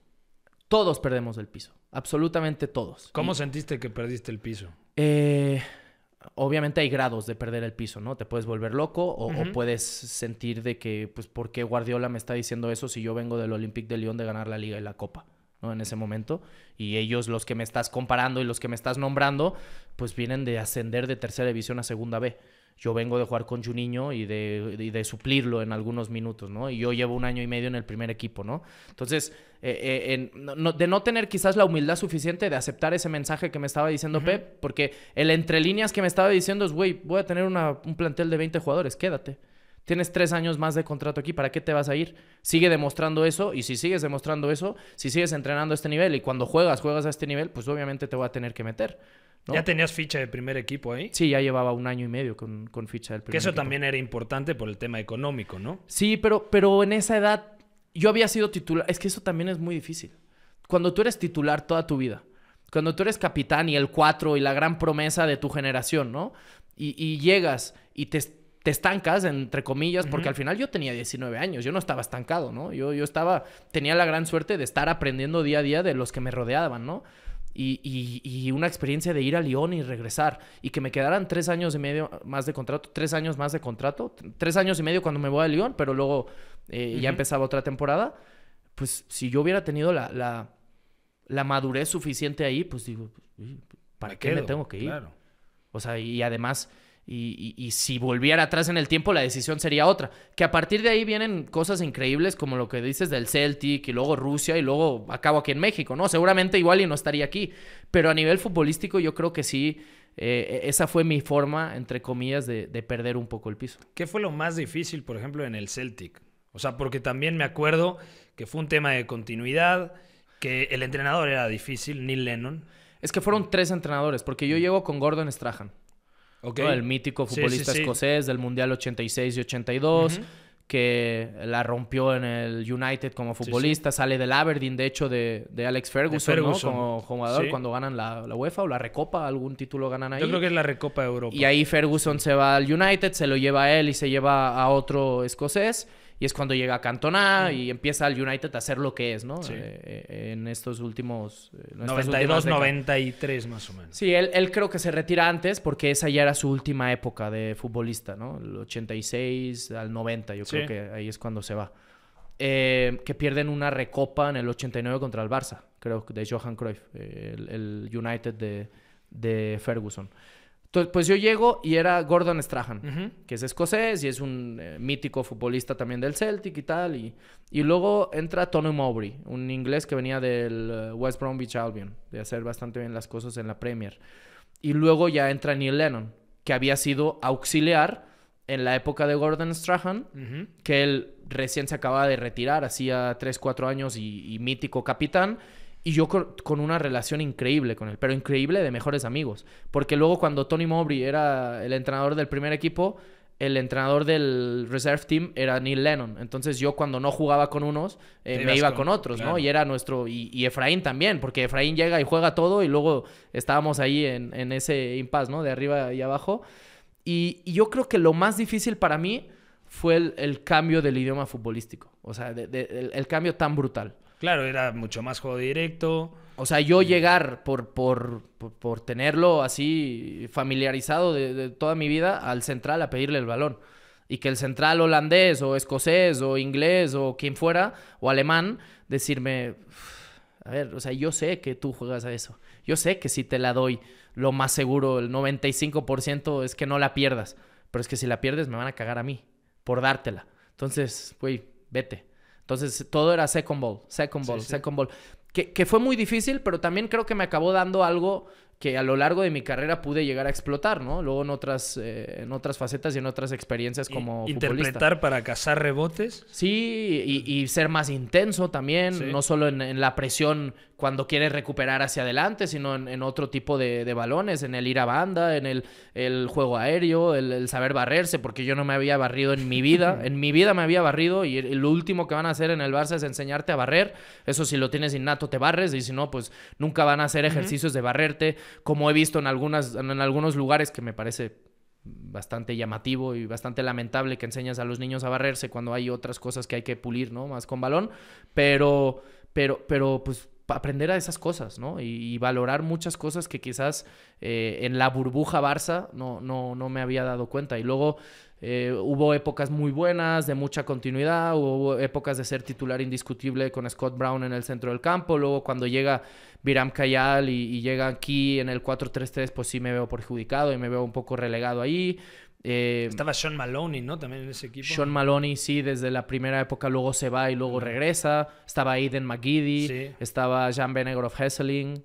todos perdemos el piso, absolutamente todos. ¿Cómo sentiste que perdiste el piso? Eh, obviamente hay grados de perder el piso, ¿no? Te puedes volver loco o, o, puedes sentir de que, pues, ¿por qué Guardiola me está diciendo eso si yo vengo del Olympique de Lyon de ganar la Liga y la Copa? ¿no? En ese momento. Y ellos, los que me estás comparando y los que me estás nombrando, pues vienen de ascender de tercera división a segunda B yo vengo de jugar con Juninho y de, y de suplirlo en algunos minutos, ¿no? Y yo llevo un año y medio en el primer equipo, ¿no? Entonces, eh, eh, de no tener quizás la humildad suficiente de aceptar ese mensaje que me estaba diciendo Pep, porque el entre líneas que me estaba diciendo es, güey, voy a tener un plantel de 20 jugadores, quédate. Tienes tres años más de contrato aquí, ¿para qué te vas a ir? Sigue demostrando eso y si sigues demostrando eso, si sigues entrenando a este nivel y cuando juegas, juegas a este nivel, pues obviamente te voy a tener que meter. ¿Ya tenías ficha de primer equipo ahí? Sí, ya llevaba un año y medio con, ficha del primer equipo. Que eso también era importante por el tema económico, ¿no? Sí, pero, pero en esa edad yo había sido titular. Es que eso también es muy difícil. Cuando tú eres titular toda tu vida, cuando tú eres capitán y el cuatro y la gran promesa de tu generación, ¿no? y llegas y te te estancas, entre comillas, porque al final yo tenía 19 años, yo no estaba estancado, ¿no? Yo, yo estaba, tenía la gran suerte de estar aprendiendo día a día de los que me rodeaban, ¿no? Y, una experiencia de ir a Lyon y regresar y que me quedaran tres años y medio más de contrato, tres años más de contrato, tres años y medio cuando me voy a Lyon, pero luego eh, ya empezaba otra temporada, pues si yo hubiera tenido la, la, madurez suficiente ahí, pues digo, pues, ¿para qué me tengo que ir? Claro. O sea, y además y, si volviera atrás en el tiempo, la decisión sería otra. Que a partir de ahí vienen cosas increíbles como lo que dices del Celtic y luego Rusia y luego acabo aquí en México, ¿no? Seguramente igual y no estaría aquí. Pero a nivel futbolístico yo creo que sí, eh, esa fue mi forma, entre comillas, de, de perder un poco el piso. ¿Qué fue lo más difícil, por ejemplo, en el Celtic? O sea, porque también me acuerdo que fue un tema de continuidad, que el entrenador era difícil, Neil Lennon. Es que fueron tres entrenadores, porque yo mm. llego con Gordon Strahan. El mítico futbolista escocés del Mundial 86 y 82. que la rompió en el United como futbolista, sale del Aberdeen, de hecho, de, de Alex Ferguson, Ferguson. como jugador, cuando ganan la, la, UEFA o la Recopa, algún título ganan ahí. Yo creo que es la Recopa de Europa. Y ahí Ferguson se va al United, se lo lleva a él y se lleva a otro escocés. Y es cuando llega Cantona y empieza el United a hacer lo que es, ¿no? Eh, eh, en estos últimos... 92, eh, 93 más o menos. Sí, él, creo que se retira antes porque esa ya era su última época de futbolista, ¿no? El 86 al 90, yo creo que ahí es cuando se va. que pierden una recopa en el 89 contra el Barça, creo, de Johan Cruyff, el, United de, de Ferguson. Entonces, pues yo llego y era Gordon Strahan, que es escocés y es un eh, mítico futbolista también del Celtic y tal. Y, luego entra Tony Mowbray, un inglés que venía del eh, West Bromwich Albion, de hacer bastante bien las cosas en la Premier. Y luego ya entra Neil Lennon, que había sido auxiliar en la época de Gordon Strahan, que él recién se acababa de retirar, hacía 3, 4 años y mítico capitán y yo con, una relación increíble con él, pero increíble de mejores amigos. Porque luego cuando Tony Mowbray era el entrenador del primer equipo, el entrenador del reserve team era Neil Lennon. Entonces yo cuando no jugaba con unos, eh, me iba con, otros, ¿no? Y era nuestro... Y, y, Efraín también, porque Efraín llega y juega todo y luego estábamos ahí en, ese impasse, ¿no? De arriba y abajo. Y, yo creo que lo más difícil para mí fue el, cambio del idioma futbolístico. O sea, el cambio tan brutal. Claro, era mucho más juego directo. O sea, yo llegar por, por, por, tenerlo así familiarizado de, de, toda mi vida al central a pedirle el balón. Y que el central holandés o escocés o inglés o quien fuera, o alemán, decirme, a ver, o sea, yo sé que tú juegas a eso. Yo sé que si te la doy, lo más seguro, el 95% es que no la pierdas. Pero es que si la pierdes, me van a cagar a mí por dártela. Entonces, güey, vete. Entonces todo era second ball, second ball, second ball. Que, que, fue muy difícil, pero también creo que me acabó dando algo que a lo largo de mi carrera pude llegar a explotar, ¿no? Luego en otras, eh, en otras facetas y en otras experiencias como Interpretar para cazar rebotes. Sí, y, ser más intenso también, no solo en, la presión cuando quieres recuperar hacia adelante, sino en, otro tipo de, balones, en el ir a banda, en el, el juego aéreo, el, saber barrerse, porque yo no me había barrido en mi vida, en mi vida me había barrido y lo último que van a hacer en el Barça es enseñarte a barrer, eso si lo tienes innato te barres y si no, pues nunca van a hacer ejercicios de barrerte como he visto en, algunas, en algunos lugares que me parece bastante llamativo y bastante lamentable que enseñas a los niños a barrerse cuando hay otras cosas que hay que pulir, ¿no? Más con balón, pero, pero, pero pues aprender a esas cosas, ¿no? Y, valorar muchas cosas que quizás eh, en la burbuja Barça no, no, no me había dado cuenta. Y luego eh, hubo épocas muy buenas, de mucha continuidad, hubo épocas de ser titular indiscutible con Scott Brown en el centro del campo, luego cuando llega Viram Kayal y, y llega aquí en el 4-3-3, pues sí me veo perjudicado y me veo un poco relegado ahí. Eh, estaba Sean Maloney, ¿no? También en ese equipo. Sean Maloney, sí, desde la primera época, luego se va y luego regresa. Estaba Aiden McGiddy, estaba Jan Benegroff Hesseling.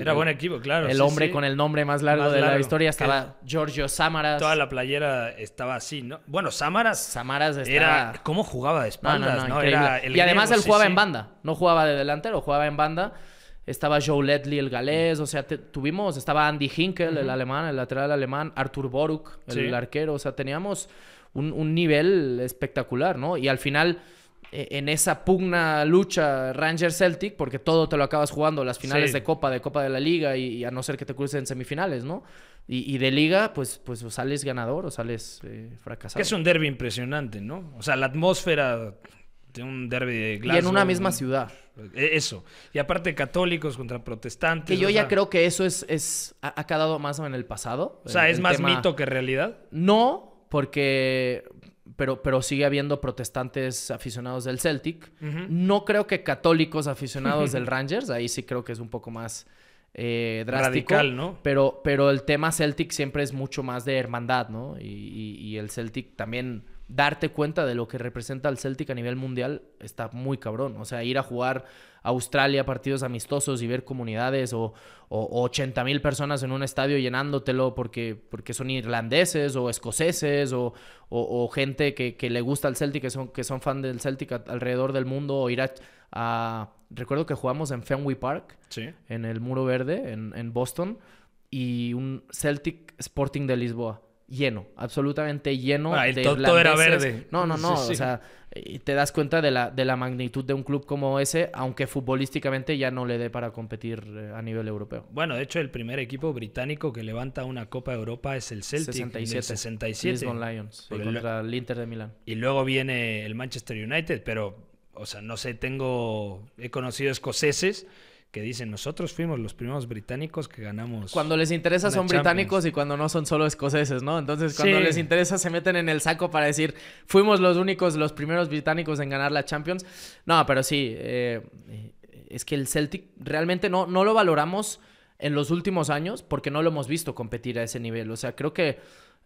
Era buen equipo, claro. El hombre con el nombre más largo de la historia. Estaba Giorgio Samaras. Toda la playera estaba así, ¿no? Bueno, Samaras. Samaras era. ¿Cómo jugaba de espaldas? No, y además él jugaba en banda. No jugaba de delantero, jugaba en banda estaba Joe Ledley, el galés, o sea, tuvimos, estaba Andy Hinkel, el alemán, el lateral alemán, Arthur Boruk, el, arquero, o sea, teníamos un, nivel espectacular, ¿no? Y al final, e, en esa pugna lucha Ranger celtic porque todo te lo acabas jugando, las finales de Copa, de Copa de la Liga, y, a no ser que te cruces en semifinales, ¿no? Y, de liga, pues, pues o sales ganador o sales eh, fracasado. Que es un derby impresionante, ¿no? O sea, la atmósfera un derby de Glasgow. Y en una misma ciudad. E, eso. Y aparte católicos contra protestantes. Que yo ya creo que eso es, ha, quedado más en el pasado. O sea, ¿es más mito que realidad? No, porque... Pero, pero sigue habiendo protestantes aficionados del Celtic. No creo que católicos aficionados del Rangers. Ahí sí creo que es un poco más... Eh, drástico. Radical, ¿no? Pero, pero el tema Celtic siempre es mucho más de hermandad, ¿no? y el Celtic también darte cuenta de lo que representa el Celtic a nivel mundial está muy cabrón. O sea, ir a jugar a Australia partidos amistosos y ver comunidades o, o mil personas en un estadio llenándotelo porque, porque son irlandeses o escoceses o, gente que, le gusta el Celtic, que son, que son fan del Celtic alrededor del mundo, o ir a, recuerdo que jugamos en Fenway Park, en el Muro Verde, en Boston, y un Celtic Sporting de Lisboa lleno, absolutamente lleno. Ah, de era verde. No, no, no. O sea, te das cuenta de la, de la magnitud de un club como ese, aunque futbolísticamente ya no le dé para competir eh, a nivel europeo. Bueno, de hecho, el primer equipo británico que levanta una Copa de Europa es el Celtic. 67. 67. Lisbon Lions. contra el Inter de Milán. Y luego viene el Manchester United, pero, o sea, no sé, tengo. He conocido escoceses que dicen, nosotros fuimos los primeros británicos que ganamos. Cuando les interesa son británicos y cuando no son solo escoceses, ¿no? Entonces, cuando les interesa se meten en el saco para decir, fuimos los únicos, los primeros británicos en ganar la Champions. No, pero sí, eh, es que el Celtic realmente no, no lo valoramos en los últimos años porque no lo hemos visto competir a ese nivel. O sea, creo que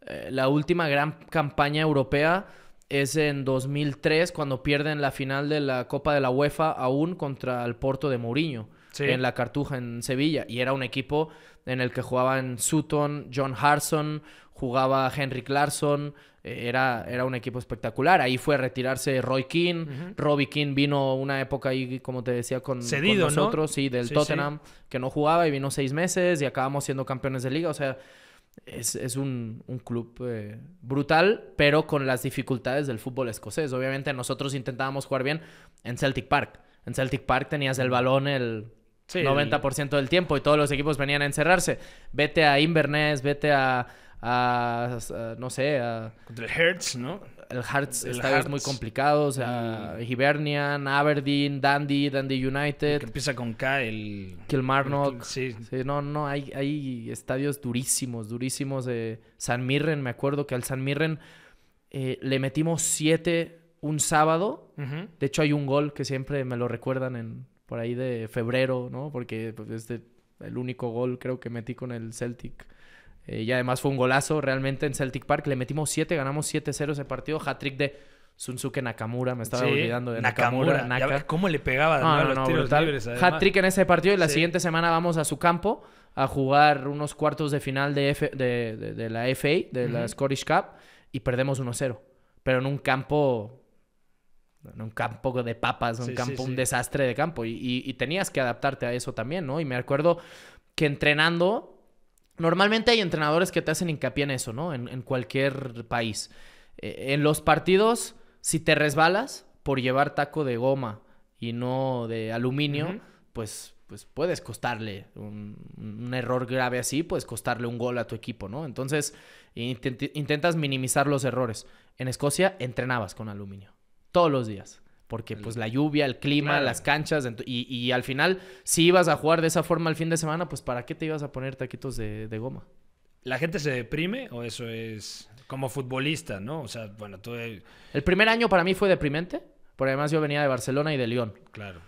eh, la última gran campaña europea es en 2003 cuando pierden la final de la Copa de la UEFA aún contra el Porto de Mourinho en la Cartuja, en Sevilla. Y era un equipo en el que jugaban Sutton, John Harson, jugaba Henry Clarkson. Eh, era, era un equipo espectacular. Ahí fue a retirarse Roy King. Robbie King vino una época ahí, como te decía, con, nosotros, sí, del Tottenham, que no jugaba y vino seis meses y acabamos siendo campeones de liga. O sea, es, un, club eh, brutal, pero con las dificultades del fútbol escocés. Obviamente nosotros intentábamos jugar bien en Celtic Park. En Celtic Park tenías el balón el 90% del tiempo y todos los equipos venían a encerrarse. Vete a Inverness, vete a, no sé, a... Contra el Hertz, ¿no? El Hearts estadios muy complicados, o sea, mm. Hibernian, Aberdeen, Dandy, Dundee United. empieza con K, el... Kilmarnock. Sí. sí. No, no, hay, hay estadios durísimos, durísimos. de San Mirren, me acuerdo que al San Mirren eh, le metimos siete un sábado. De hecho, hay un gol que siempre me lo recuerdan en, por ahí de febrero, ¿no? Porque pues, es este, el único gol creo que metí con el Celtic. Eh, y además fue un golazo realmente en Celtic Park. Le metimos 7, ganamos 7-0 ese partido. Hat-trick de Sunsuke Nakamura, me estaba olvidando de Nakamura. Nakamura ¿Cómo le pegaba no, los tiros Hat-trick en ese partido y la siguiente semana vamos a su campo a jugar unos cuartos de final de, de, la FA, de la Scottish Cup, y perdemos 1-0. Pero en un campo un campo de papas, un campo, un desastre de campo. Y, y, tenías que adaptarte a eso también, ¿no? Y me acuerdo que entrenando, normalmente hay entrenadores que te hacen hincapié en eso, ¿no? En, cualquier país. Eh, en los partidos, si te resbalas por llevar taco de goma y no de aluminio, pues, pues puedes costarle un, error grave así, puedes costarle un gol a tu equipo, ¿no? Entonces, intentas minimizar los errores. En Escocia entrenabas con aluminio todos los días. Porque pues la lluvia, el clima, las canchas, y, al final, si ibas a jugar de esa forma el fin de semana, pues ¿para qué te ibas a poner taquitos de, goma? ¿La gente se deprime o eso es como futbolista, no? O sea, bueno, tú... Eh, el primer año para mí fue deprimente, porque además yo venía de Barcelona y de León. Claro.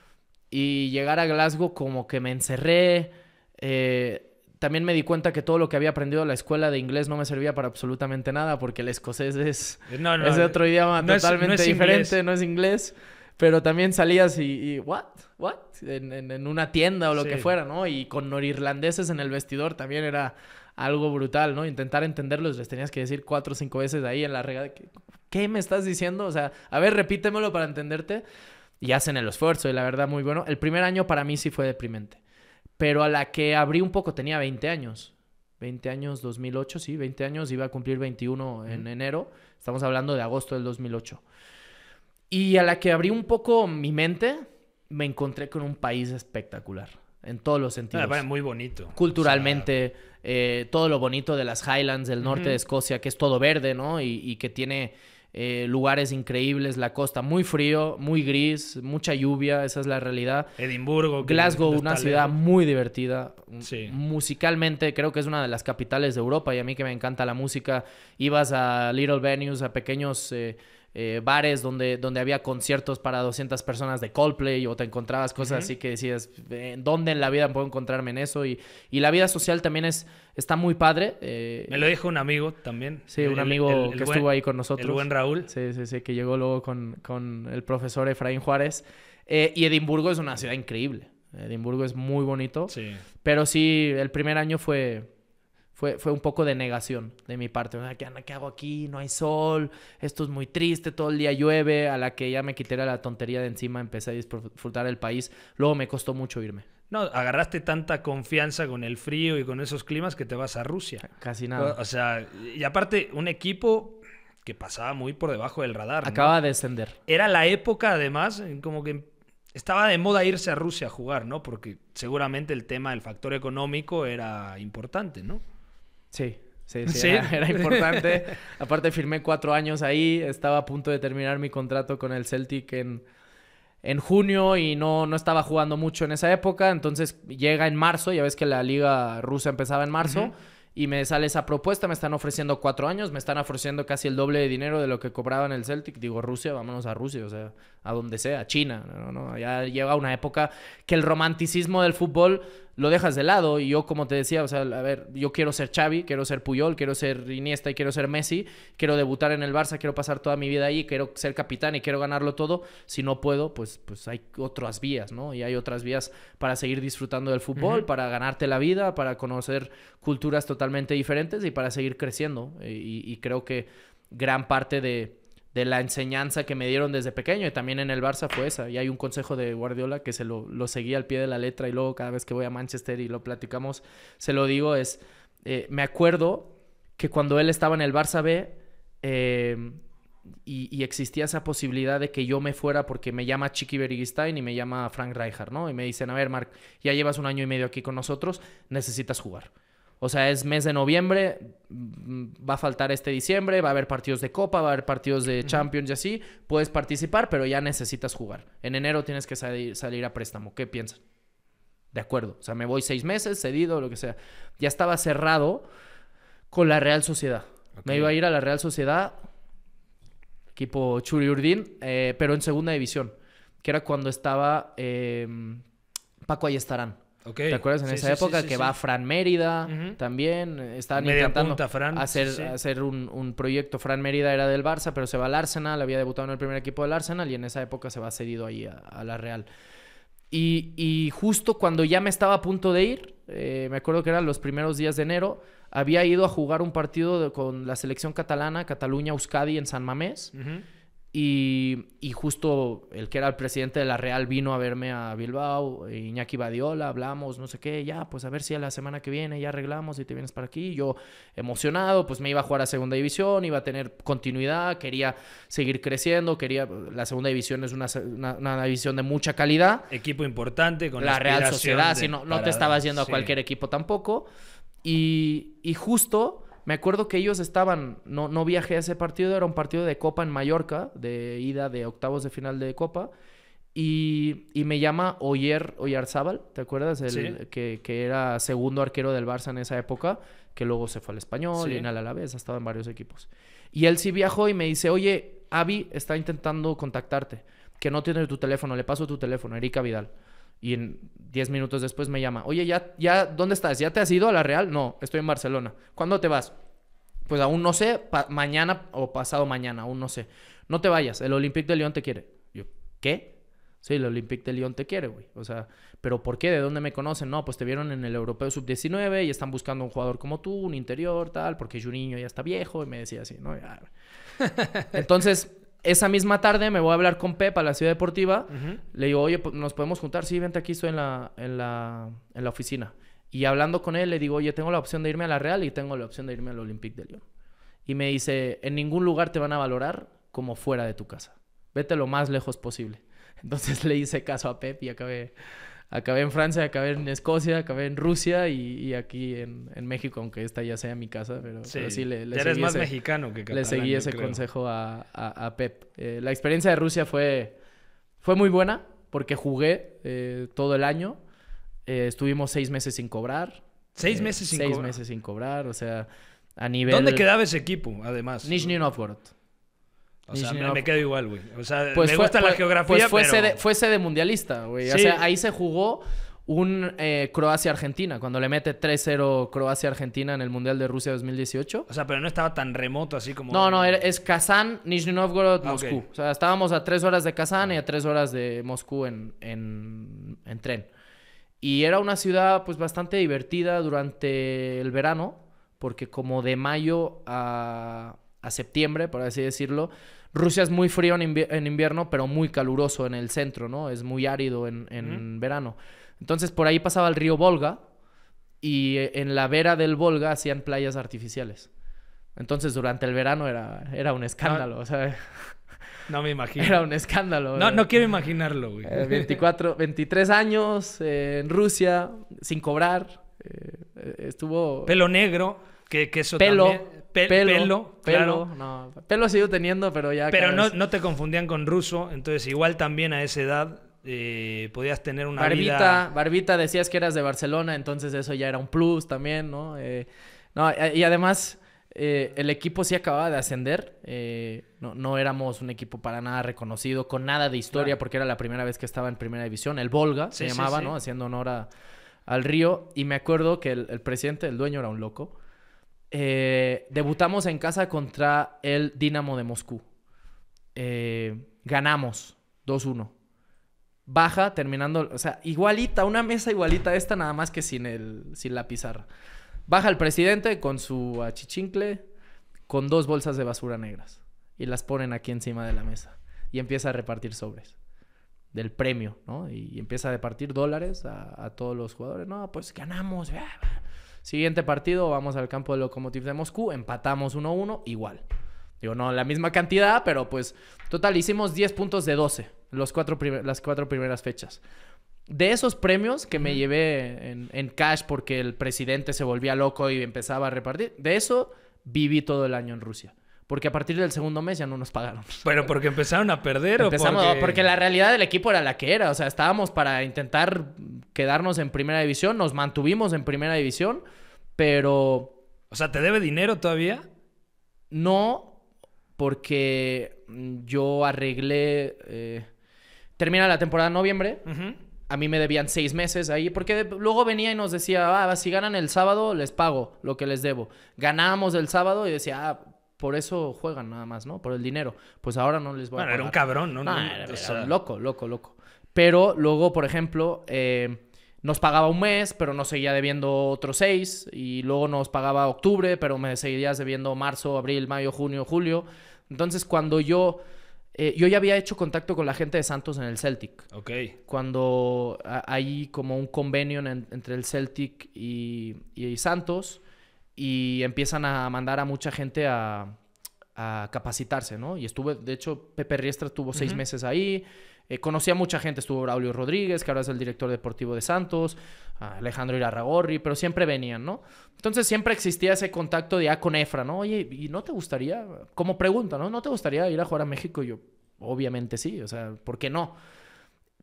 Y llegar a Glasgow como que me encerré, eh, también me di cuenta que todo lo que había aprendido en la escuela de inglés no me servía para absolutamente nada porque el escocés es, eh, es otro eh, idioma totalmente diferente, no es inglés. Pero también salías y, ¿what? ¿what? En, una tienda o lo que fuera, ¿no? Y con norirlandeses en el vestidor también era algo brutal, ¿no? Intentar entenderlos, les tenías que decir cuatro o cinco veces ahí en la regada, ¿qué me estás diciendo? O sea, a ver, repítemelo para entenderte. Y hacen el esfuerzo y la verdad muy bueno. El primer año para mí sí fue deprimente pero a la que abrí un poco tenía 20 años. 20 años, 2008, sí, 20 años, iba a cumplir 21 en enero, estamos hablando de agosto del 2008. Y a la que abrí un poco mi mente, me encontré con un país espectacular, en todos los ah, sentidos. muy bonito. Culturalmente, eh, todo lo bonito de las Highlands del norte de Escocia, que es todo verde, ¿no? Y, y que tiene eh, lugares increíbles, la costa muy frío, muy gris, mucha lluvia, esa es la realidad. Edimburgo. Glasgow, una ciudad muy divertida. Musicalmente creo que es una de las capitales de Europa y a mí que me encanta la música, ibas a little venues, a pequeños... Eh, eh, bares donde, donde había conciertos para 200 personas de Coldplay o te encontrabas cosas así que decías, eh, ¿dónde en la vida puedo encontrarme en eso? Y, la vida social también es, está muy padre. Eh, Me lo dijo un amigo también. Sí, un amigo que estuvo ahí con nosotros. El buen Raúl. Sí, sí, sí, que llegó luego con, el profesor Efraín Juárez. y Edimburgo es una ciudad increíble. Edimburgo es muy bonito. Sí. Pero sí, el primer año fue, fue, un poco de negación de mi parte. ¿Qué, hago aquí? No hay sol, esto es muy triste, todo el día llueve. A la que ya me quité la tontería de encima, empecé a disfrutar el país. Luego me costó mucho irme. No, agarraste tanta confianza con el frío y con esos climas que te vas a Rusia. Casi nada. O, sea, y aparte, un equipo que pasaba muy por debajo del radar. Acaba de descender. Era la época, además, como que estaba de moda irse a Rusia a jugar, ¿no? Porque seguramente el tema del factor económico era importante, ¿no? Sí, sí, sí, Era, importante. Aparte firmé cuatro años ahí, estaba a punto de terminar mi contrato con el Celtic en, en junio y no, no estaba jugando mucho en esa época, entonces llega en marzo, ya ves que la liga rusa empezaba en marzo. Y me sale esa propuesta, me están ofreciendo cuatro años, me están ofreciendo casi el doble de dinero de lo que cobraba en el Celtic. Digo, Rusia, vámonos a Rusia, o sea, a donde sea, a China. ya lleva una época que el romanticismo del fútbol lo dejas de lado. Y yo, como te decía, o sea, a ver, yo quiero ser Xavi, quiero ser Puyol, quiero ser Iniesta y quiero ser Messi, quiero debutar en el Barça, quiero pasar toda mi vida ahí, quiero ser capitán y quiero ganarlo todo. Si no puedo, pues, pues hay otras vías, ¿no? Y hay otras vías para seguir disfrutando del fútbol, para ganarte la vida, para conocer culturas totalmente diferentes y para seguir creciendo. Eh, y creo que gran parte de de la enseñanza que me dieron desde pequeño y también en el Barça fue esa. Y hay un consejo de Guardiola que se lo, lo seguía al pie de la letra y luego cada vez que voy a Manchester y lo platicamos, se lo digo, es, eh, me acuerdo que cuando él estaba en el Barça B em, y, existía esa posibilidad de que yo me fuera porque me llama Chiqui Berigstein y me llama Frank Rijkaard, ¿no? Y me dicen, a ver, Mark ya llevas un año y medio aquí con nosotros, necesitas jugar. O sea, es mes de noviembre, mm, va a faltar este diciembre, va a haber partidos de Copa, va a haber partidos de Champions y así. Puedes participar, pero ya necesitas jugar. En enero tienes que salir, a préstamo. ¿Qué piensas? De acuerdo. O sea, me voy seis meses, cedido, lo que sea. Ya estaba cerrado con la Real Sociedad. Me iba a ir a la Real Sociedad, equipo Churi urdin eh, pero en segunda división, que era cuando estaba em, Paco Ayestarán. ¿Te acuerdas en esa época que va Fran Mérida también? Estaban intentando hacer, hacer un, proyecto. Fran Mérida era del Barça, pero se va al Arsenal, había debutado en el primer equipo del Arsenal y en esa época se va cedido ahí a, la Real. Y, justo cuando ya me estaba a punto de ir, eh, me acuerdo que eran los primeros días de enero, había ido a jugar un partido con la selección catalana, Cataluña-Euskadi en San Mamés. Y, justo el que era el presidente de la Real vino a verme a Bilbao, e Iñaki Badiola, hablamos, no sé qué, ya, pues a ver si a la semana que viene ya arreglamos y te vienes para aquí. Yo emocionado, pues me iba a jugar a segunda división, iba a tener continuidad, quería seguir creciendo, quería, la segunda división es una, división de mucha calidad. Equipo importante con la, Real Sociedad, si no, no te estabas yendo a cualquier equipo tampoco. Y, y justo me acuerdo que ellos estaban, no, no viajé a ese partido, era un partido de Copa en Mallorca, de ida de octavos de final de Copa. Y, me llama Oyer Oyarzábal, ¿te acuerdas? que, que, era segundo arquero del Barça en esa época, que luego se fue al español y en el Alavés, ha estado en varios equipos. Y él sí viajó y me dice, oye, Avi está intentando contactarte, que no tiene tu teléfono, le paso tu teléfono, Erika Vidal. Y en 10 minutos después me llama, oye, ya, ya, ¿dónde estás? ¿Ya te has ido a la Real? No, estoy en Barcelona. ¿Cuándo te vas? Pues aún no sé, mañana o pasado mañana, aún no sé. No te vayas, el Olympique de Lyon te quiere. Yo, ¿qué? Sí, el Olympique de Lyon te quiere, güey. O sea, ¿pero por qué? ¿De dónde me conocen? No, pues te vieron en el Europeo Sub-19 y están buscando un jugador como tú, un interior, tal, porque Juninho ya está viejo y me decía así, ¿no? Ah, Entonces, esa misma tarde me voy a hablar con Pep a la ciudad deportiva. Le digo, oye, pues, ¿nos podemos juntar? Sí, vente aquí, estoy en la, en la, en la oficina. Y hablando con él, le digo, oye, tengo la opción de irme a la Real y tengo la opción de irme al Olympique de Lyon. Y me dice, en ningún lugar te van a valorar como fuera de tu casa. Vete lo más lejos posible. Entonces le hice caso a Pep y acabé acabé en Francia, acabé en Escocia, acabé en Rusia y, aquí en, México, aunque esta ya sea mi casa, pero sí, le, eres más ese, mexicano que Le seguí ese consejo a, Pep. Eh, la experiencia de Rusia fue, fue muy buena porque jugué eh, todo el año. Eh, estuvimos seis meses sin cobrar. ¿Seis meses sin cobrar? Seis meses sin cobrar, o sea, a nivel... ¿Dónde quedaba ese equipo, además? Nizhny Novgorod. O sea, me, quedo igual, güey. O sea, pues me gusta la pues, geografía, pues fue, sede, mundialista, güey. O sea, ahí se jugó un eh, Croacia-Argentina, cuando le mete 3-0 Croacia-Argentina en el Mundial de Rusia 2018. O sea, pero no estaba tan remoto así como... No, no, es Kazán, Nizhny Novgorod, ah, Moscú. O sea, estábamos a tres horas de Kazán y a ah. tres horas de Moscú en, en, tren. Y era una ciudad pues bastante divertida durante el verano, porque como de mayo a, a septiembre, por así decirlo, Rusia es muy frío en, invierno, pero muy caluroso en el centro, ¿no? Es muy árido en, verano. Entonces por ahí pasaba el río Volga y eh, en la vera del Volga hacían playas artificiales. Entonces durante el verano era, era un escándalo, no, No me imagino. Era un escándalo. No, no eh. quiero imaginarlo, güey. 23 eh, años en Rusia, sin cobrar. estuvo... Pelo negro. Que, eso pelo, también... pelo, pelo, no. Pelo teniendo, pero ya... Pero no, te confundían con ruso, entonces igual también a esa edad eh, podías tener una barbita, Barbita, decías que eras de Barcelona, entonces eso ya era un plus también, ¿no? Eh, y además... Eh, el equipo sí acababa de ascender. no, éramos un equipo para nada reconocido, con nada de historia, porque era la primera vez que estaba en primera división. El Volga se llamaba, ¿no? Haciendo honor al río. Y me acuerdo que el, presidente, el dueño, era un loco. Eh, debutamos en casa contra el Dinamo de Moscú. Eh, ganamos 2-1. Baja, terminando, o sea, igualita, una mesa igualita esta, nada más que sin, el, sin la pizarra. Baja el presidente con su achichincle, con dos bolsas de basura negras. Y las ponen aquí encima de la mesa. Y empieza a repartir sobres del premio, ¿no? Y, empieza a repartir dólares a, a todos los jugadores. No, pues ganamos. Siguiente partido, vamos al campo de Lokomotiv de Moscú, empatamos 1-1, igual. Digo, no la misma cantidad, pero pues total hicimos 10 puntos de 12 los cuatro las cuatro primeras fechas. De esos premios que me llevé en, cash porque el presidente se volvía loco y empezaba a repartir, de eso viví todo el año en Rusia. Porque a partir del segundo mes ya no nos pagaron. ¿Pero porque empezaron a perder o porque... porque la realidad del equipo era la que era. O sea, estábamos para intentar quedarnos en primera división. Nos mantuvimos en primera división, pero... O sea, ¿te debe dinero todavía? No, porque mm, yo arreglé... Eh, termina la temporada en noviembre. A mí me debían seis meses ahí, porque luego venía y nos decía, ah, si ganan el sábado, les pago lo que les debo. Ganábamos el sábado y decía, ah, por eso juegan nada más, ¿no? Por el dinero. Pues ahora no les voy a pagar. era un cabrón, ¿no? No, era, Loco, loco, loco. Pero luego, por ejemplo, eh, nos pagaba un mes, pero nos seguía debiendo otros seis. Y luego nos pagaba octubre, pero me seguía debiendo marzo, abril, mayo, junio, julio. Entonces, cuando yo... Eh, yo ya había hecho contacto con la gente de Santos en el Celtic. Ok. Cuando hay como un convenio entre el Celtic y, y Santos y empiezan a mandar a mucha gente a, capacitarse, ¿no? Y estuve, de hecho, Pepe Riestra estuvo seis meses ahí. Eh, conocí a mucha gente, estuvo Braulio Rodríguez, que ahora es el director deportivo de Santos, Alejandro Irarragorri, pero siempre venían, ¿no? Entonces siempre existía ese contacto de, ya con Efra, ¿no? Oye, ¿y no te gustaría, como pregunta, ¿no? ¿No te gustaría ir a jugar a México? yo, obviamente sí, o sea, ¿por qué no?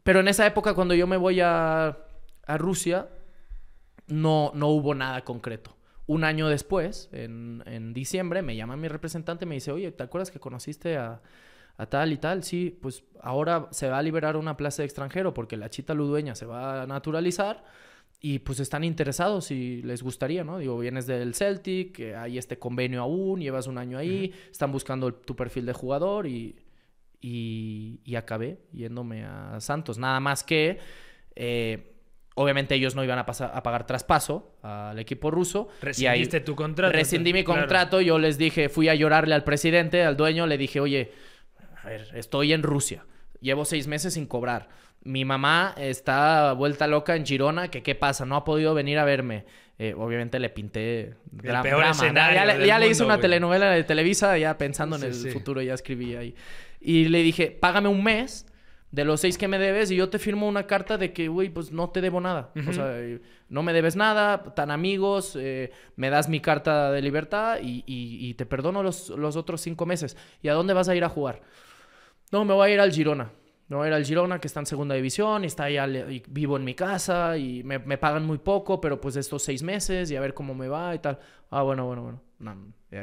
Pero en esa época, cuando yo me voy a, a Rusia, no, no hubo nada concreto. Un año después, en, diciembre, me llama mi representante y me dice, oye, ¿te acuerdas que conociste a, tal y tal, sí, pues ahora se va a liberar una plaza de extranjero porque la chita ludueña se va a naturalizar y pues están interesados y les gustaría, ¿no? Digo, vienes del Celtic, hay este convenio aún, llevas un año ahí, están buscando tu perfil de jugador y, y, acabé yéndome a Santos. Nada más que... Eh, Obviamente ellos no iban a, pasar, a pagar traspaso al equipo ruso. Rescindiste y ahí tu contrato. Rescindí mi contrato. Yo les dije, fui a llorarle al presidente, al dueño. Le dije, oye, a ver, estoy en Rusia. Llevo seis meses sin cobrar. Mi mamá está vuelta loca en Girona, que qué pasa, no ha podido venir a verme. Eh, obviamente le pinté el peor drama. Escenario ya, ya le hice una telenovela de Televisa, ya pensando en el futuro, ya escribí ahí. Y le dije, págame un mes de los seis que me debes y yo te firmo una carta de que, uy pues no te debo nada. O sea, eh, no me debes nada, tan amigos, eh, me das mi carta de libertad y, te perdono los, otros cinco meses. ¿Y a dónde vas a ir a jugar? No, me voy a ir al Girona. Me voy a ir al Girona, que está en segunda división, y está allá, vivo en mi casa, y me, me pagan muy poco, pero pues estos seis meses, y a ver cómo me va y tal. Ah, bueno, bueno, bueno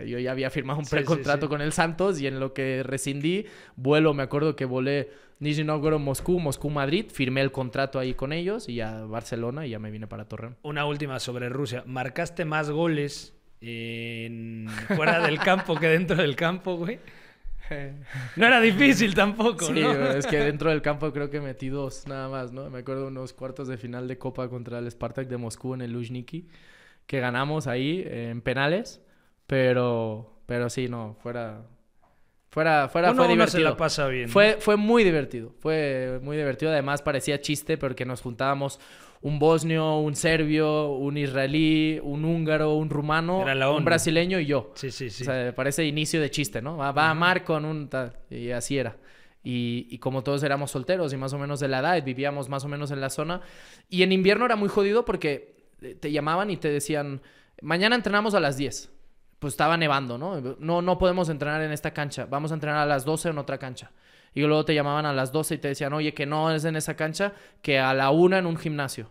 yo ya había firmado un precontrato con el Santos y en lo que rescindí, vuelo, me acuerdo que volé Nizhny Novgorod, Moscú, Moscú, Madrid, firmé el contrato ahí con ellos y a Barcelona y ya me vine para Torreón. Una última sobre Rusia, marcaste más goles en... fuera del campo que dentro del campo, güey. No era difícil tampoco, sí, es que dentro del campo creo que metí dos nada más, ¿no? Me acuerdo unos cuartos de final de Copa contra el Spartak de Moscú en el Luzhniki, que ganamos ahí en penales. Pero, pero sí, no, fuera... Fuera, fuera fue divertido. pasa bien. Fue, fue muy divertido. Fue muy divertido. Además, parecía chiste porque nos juntábamos un bosnio, un serbio, un israelí, un húngaro, un rumano, un brasileño y yo. Sí, sí, sí. O sea, parece inicio de chiste, ¿no? Va, a amar con un Y así era. Y, y, como todos éramos solteros y más o menos de la edad, vivíamos más o menos en la zona. Y en invierno era muy jodido porque te llamaban y te decían, mañana entrenamos a las 10 pues estaba nevando, ¿no? No, no podemos entrenar en esta cancha, vamos a entrenar a las 12 en otra cancha. Y luego te llamaban a las 12 y te decían, oye, que no es en esa cancha, que a la una en un gimnasio.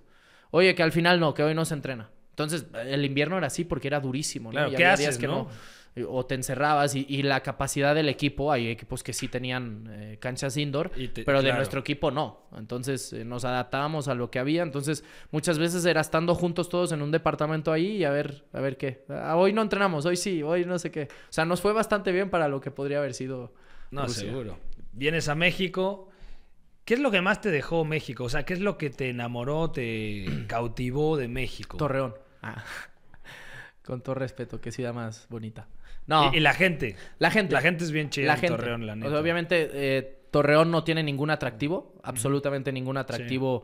Oye, que al final no, que hoy no se entrena. Entonces, el invierno era así porque era durísimo, ¿no? Claro, y que ¿no? no eh, o te encerrabas y, la capacidad del equipo, hay equipos que sí tenían eh, canchas indoor, pero de nuestro equipo no. Entonces eh, nos adaptábamos a lo que había, entonces muchas veces era estando juntos todos en un departamento ahí y a ver, a ver qué. Ah, hoy no entrenamos, hoy sí, hoy no sé qué. O sea, nos fue bastante bien para lo que podría haber sido. No, seguro. Vienes a México, ¿Qué es lo que más te dejó México? O sea, ¿qué es lo que te enamoró, te cautivó de México? Torreón. Ah, con todo respeto, que ciudad más bonita. No. Y, la gente. La gente. La gente es bien chida Torreón, la neta. obviamente, eh, Torreón no tiene ningún atractivo, absolutamente ningún atractivo.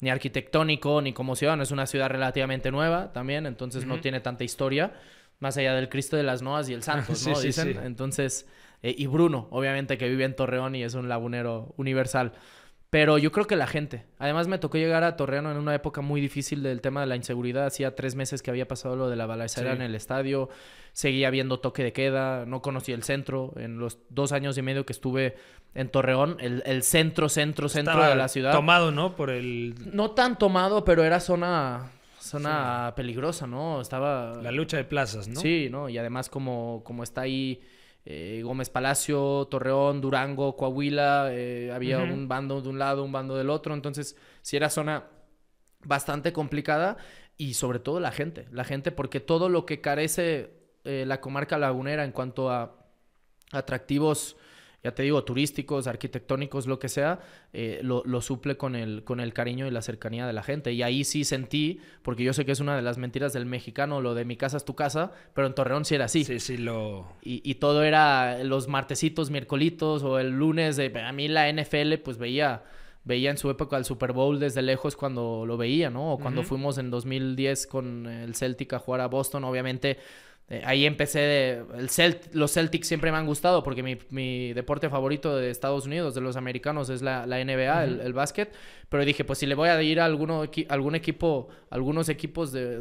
Ni arquitectónico, ni como ciudad, es una ciudad relativamente nueva también, entonces no tiene tanta historia, más allá del Cristo de las Noas y el Santos, ¿no? Dicen. Entonces, eh, y Bruno, obviamente, que vive en Torreón y es un lagunero universal. Pero yo creo que la gente. Además, me tocó llegar a Torreón en una época muy difícil del tema de la inseguridad. Hacía tres meses que había pasado lo de la balacera en el estadio. Seguía viendo toque de queda. No conocí el centro. En los dos años y medio que estuve en Torreón, el, centro, centro, centro de la ciudad. Tomado, ¿no? Por el. No tan tomado, pero era zona zona peligrosa, ¿no? Estaba... La lucha de plazas, ¿no? Sí, ¿no? Y además como, como está ahí eh, Gómez Palacio, Torreón, Durango, Coahuila, eh, había un bando de un lado, un bando del otro, entonces sí era zona bastante complicada y sobre todo la gente, la gente porque todo lo que carece eh, la comarca lagunera en cuanto a atractivos ya te digo, turísticos, arquitectónicos, lo que sea, eh, lo, lo, suple con el, con el cariño y la cercanía de la gente. Y ahí sí sentí, porque yo sé que es una de las mentiras del mexicano, lo de mi casa es tu casa, pero en Torreón sí era así. Sí, sí, lo... Y, todo era los martesitos, miércolitos o el lunes. De, a mí la NFL pues veía veía en su época el Super Bowl desde lejos cuando lo veía, ¿no? O cuando fuimos en 2010 con el Celtic a jugar a Boston, obviamente eh, ahí empecé, de, los Celtics siempre me han gustado porque mi, deporte favorito de Estados Unidos, de los americanos, es la, NBA, el, básquet. Pero dije, pues si le voy a ir a alguno, algún equipo, algunos equipos de,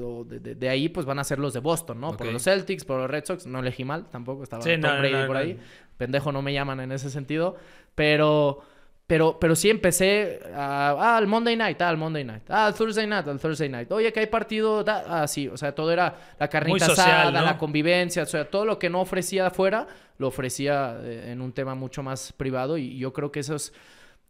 ahí, pues van a ser los de Boston, ¿no? Por los Celtics, por los Red Sox, no elegí mal, tampoco estaba sí, por ahí. Pendejo no me llaman en ese sentido, pero... Pero, pero sí empecé ah, al Monday night, ah, al Monday night, ah, al Thursday night, al Thursday night. Oye, que hay partido, ah, o sea, todo era la carnita asada, la convivencia, o sea, todo lo que no ofrecía afuera, lo ofrecía eh, en un tema mucho más privado y yo creo que eso es,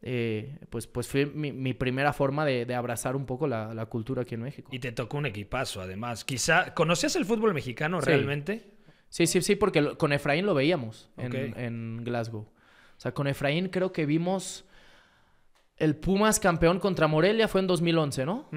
eh, pues, pues fue mi, primera forma de, abrazar un poco la, cultura aquí en México. Y te tocó un equipazo, además. Quizá, ¿conocías el fútbol mexicano realmente? Sí, sí, sí, porque con Efraín lo veíamos en Glasgow sea, con Efraín creo que vimos el Pumas campeón contra Morelia fue en 2011, ¿no?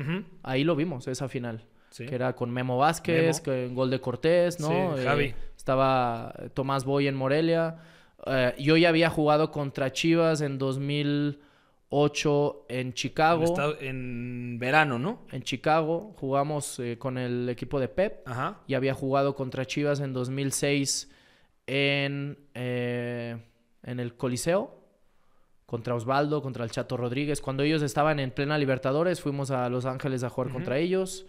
Ahí lo vimos, esa final. Que era con Memo Vázquez, con gol de Cortés, ¿no? Eh, Javi. estaba eh, Tomás Boy en Morelia. Eh, yo ya había jugado contra Chivas en 2008 en Chicago. En, verano, ¿no? En Chicago jugamos con el equipo de Pep. Y había jugado contra Chivas en 2006 en en el Coliseo contra Osvaldo, contra el Chato Rodríguez. Cuando ellos estaban en plena Libertadores, fuimos a Los Ángeles a jugar contra ellos.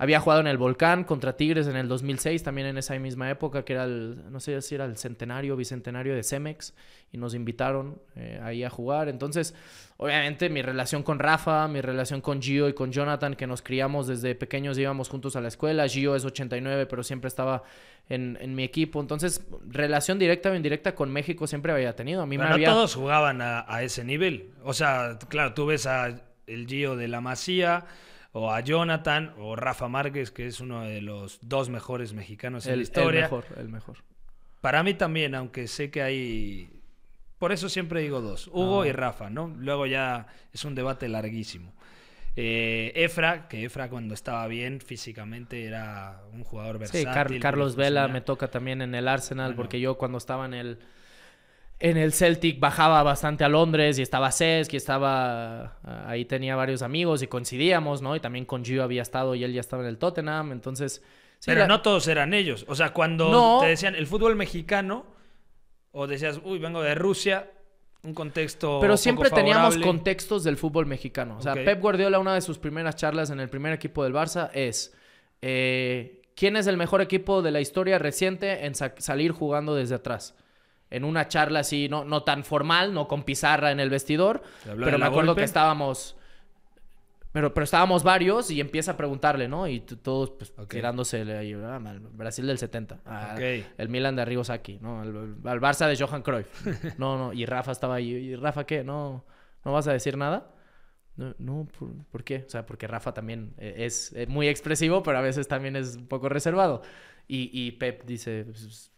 Había jugado en el Volcán contra Tigres en el 2006, también en esa misma época, que era el, no sé si era el centenario, bicentenario de Cemex, y nos invitaron eh, ahí a jugar. Entonces, obviamente, mi relación con Rafa, mi relación con Gio y con Jonathan, que nos criamos desde pequeños, íbamos juntos a la escuela. Gio es 89, pero siempre estaba en, en mi equipo. Entonces, relación directa o indirecta con México siempre había tenido. A mí no todos jugaban a, ese nivel. O sea, claro, tú ves a el Gio de la Masía o a Jonathan o Rafa Márquez, que es uno de los dos mejores mexicanos en la historia. El mejor, el mejor. Para mí también, aunque sé que hay... Por eso siempre digo dos, Hugo ah. y Rafa, ¿no? Luego ya es un debate larguísimo. Eh, Efra, que Efra cuando estaba bien físicamente era un jugador versátil. Sí, Carlos Vela me toca también en el Arsenal, porque yo cuando estaba en el en el Celtic bajaba bastante a Londres y estaba Cesc y estaba... Ah, ahí tenía varios amigos y coincidíamos, ¿no? Y también con Gio había estado y él ya estaba en el Tottenham, entonces... Pero no todos eran ellos. O sea, cuando te decían el fútbol mexicano o decías, uy, vengo de Rusia, un contexto. Pero siempre teníamos contextos del fútbol mexicano. O sea, Pep Guardiola, una de sus primeras charlas en el primer equipo del Barça es. Eh, ¿Quién es el mejor equipo de la historia reciente en salir jugando desde atrás? en una charla así, no, no tan formal, no con pizarra en el vestidor, pero me acuerdo que estábamos... Pero, pero estábamos varios y empieza a preguntarle, ¿no? Y todos pues, tirándose ahí, ah, Brasil del 70, ah, el Milan de Arrigo aquí ¿no? Al Barça de Johan Cruyff. No, no, y Rafa estaba ahí. ¿Y Rafa qué? ¿No, ¿no vas a decir nada? No, no ¿por, qué? O sea, porque Rafa también eh, es, eh, muy expresivo, pero a veces también es un poco reservado. Y, y Pep dice, pues,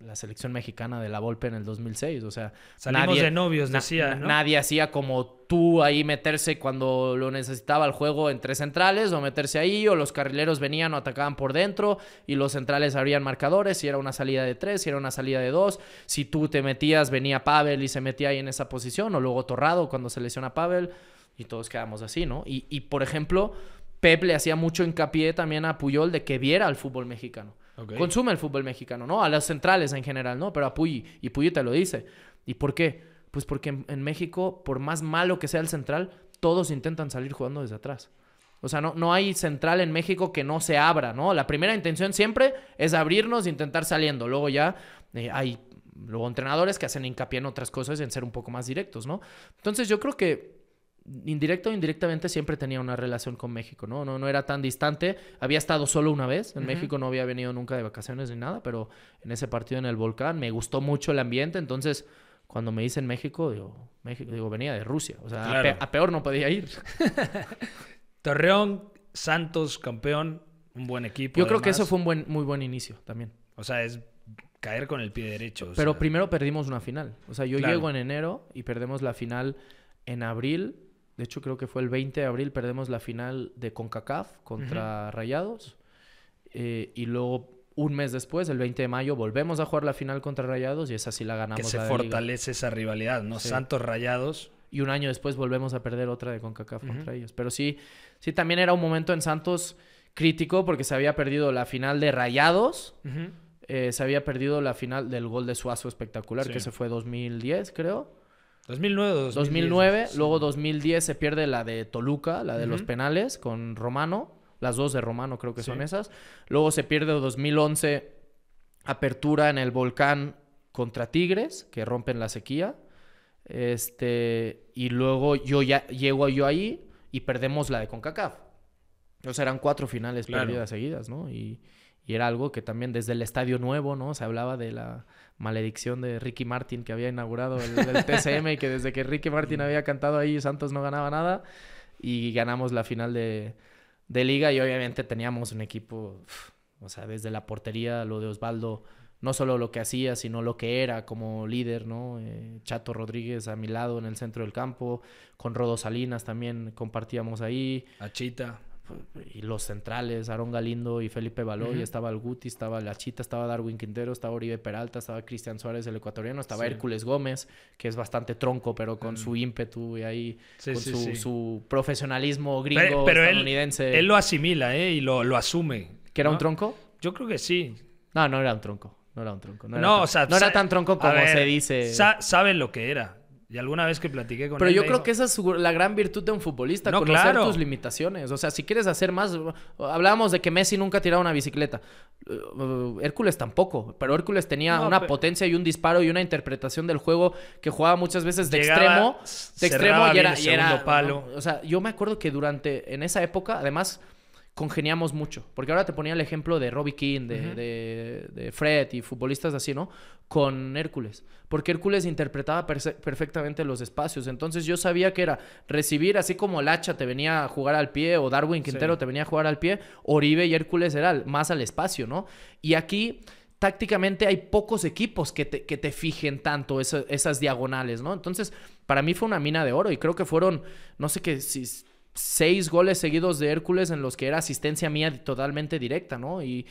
la selección mexicana de la Volpe en el 2006. O sea, Salimos de novios, Nadie hacía como tú ahí meterse cuando lo necesitaba el juego en tres centrales o meterse ahí, o los carrileros venían o atacaban por dentro y los centrales abrían marcadores, si era una salida de tres, si era una salida de dos. Si tú te metías, venía Pavel y se metía ahí en esa posición, o luego Torrado cuando se lesiona Pavel y todos quedamos así, ¿no? Y, y por ejemplo, Pep le hacía mucho hincapié también a Puyol de que viera al fútbol mexicano. Consume el fútbol mexicano, ¿no? A las centrales en general, ¿no? Pero a Puyi, y Puyi te lo dice. ¿Y por qué? Pues porque en, México, por más malo que sea el central, todos intentan salir jugando desde atrás. O sea, no, no hay central en México que no se abra, ¿no? La primera intención siempre es abrirnos e intentar saliendo. Luego ya eh, hay luego entrenadores que hacen hincapié en otras cosas y en ser un poco más directos, ¿no? Entonces yo creo que indirecto o indirectamente siempre tenía una relación con México, ¿no? No, no era tan distante. Había estado solo una vez en México, no había venido nunca de vacaciones ni nada, pero en ese partido en el volcán me gustó mucho el ambiente, entonces cuando me dicen México, digo, México, digo, venía de Rusia, o sea, a, peor no podía ir. Torreón, Santos, campeón, un buen equipo. Yo creo que eso fue un buen, muy buen inicio también. O sea, es caer con el pie derecho. Pero primero perdimos una final. O sea, yo llego en enero y perdemos la final en abril de hecho, creo que fue el 20 de abril, perdemos la final de CONCACAF contra Rayados. Eh, y luego, un mes después, el 20 de mayo, volvemos a jugar la final contra Rayados y esa sí la ganamos. Que se fortalece esa rivalidad, ¿no? Santos Rayados. Y un año después volvemos a perder otra de CONCACAF contra ellos. Pero sí, sí, también era un momento en Santos crítico porque se había perdido la final de Rayados. Eh, se había perdido la final del gol de Suazo espectacular, que se fue 2010, creo. 2009, 2009 luego 2010 se pierde la de Toluca, la de los penales con Romano, las dos de Romano creo que son esas. Luego se pierde 2011 apertura en el volcán contra Tigres, que rompen la sequía. Este, y luego yo ya llego yo ahí y perdemos la de CONCACAF. O sea, eran cuatro finales perdidas seguidas, ¿no? Y, y era algo que también desde el Estadio Nuevo, ¿no? Se hablaba de la maledicción de Ricky Martin que había inaugurado el, TCM y que desde que Ricky Martin había cantado ahí Santos no ganaba nada. Y ganamos la final de, liga y obviamente teníamos un equipo, o sea, desde la portería, lo de Osvaldo, no solo lo que hacía, sino lo que era como líder, ¿no? Eh, Chato Rodríguez a mi lado en el centro del campo, con Rodo Salinas también compartíamos ahí. Achita y los centrales, Aarón Galindo y Felipe Baloy, estaba el Guti, estaba la Chita, estaba Darwin Quintero, estaba Oribe Peralta, estaba Cristian Suárez, el ecuatoriano, estaba Hércules Gómez, que es bastante tronco, pero con mm. su ímpetu y ahí, con su, profesionalismo gringo pero, pero estadounidense. Él, lo asimila, ¿eh? Y lo, lo asume. ¿Que era un tronco? Yo creo que sí. No, no era un tronco. No era un tronco. No, era, tan, era tan tronco como se dice. saben lo que era. Y alguna vez que platiqué con Pero él. Pero yo creo que esa es la gran virtud de un futbolista, no, conocer tus limitaciones. O sea, si quieres hacer más. Hablábamos de que Messi nunca tiraba una bicicleta. Eh, eh, Hércules tampoco. Pero Hércules tenía una potencia y un disparo y una interpretación del juego que jugaba muchas veces de extremo. De extremo y era. palo. o sea, yo me acuerdo que durante. En esa época, además congeniamos mucho. Porque ahora te ponía el ejemplo de Robbie King, de, Fred y futbolistas así, ¿no? Con Hércules. Porque Hércules interpretaba perfectamente los espacios. Entonces yo sabía que era recibir, así como Lacha te venía a jugar al pie, o Darwin Quintero te venía a jugar al pie, Oribe y Hércules era más al espacio, ¿no? Y aquí tácticamente hay pocos equipos que te, que te fijen tanto esas diagonales, ¿no? Entonces, para mí fue una mina de oro y creo que fueron, no sé qué, si seis goles seguidos de Hércules en los que era asistencia mía totalmente directa, ¿no? Y,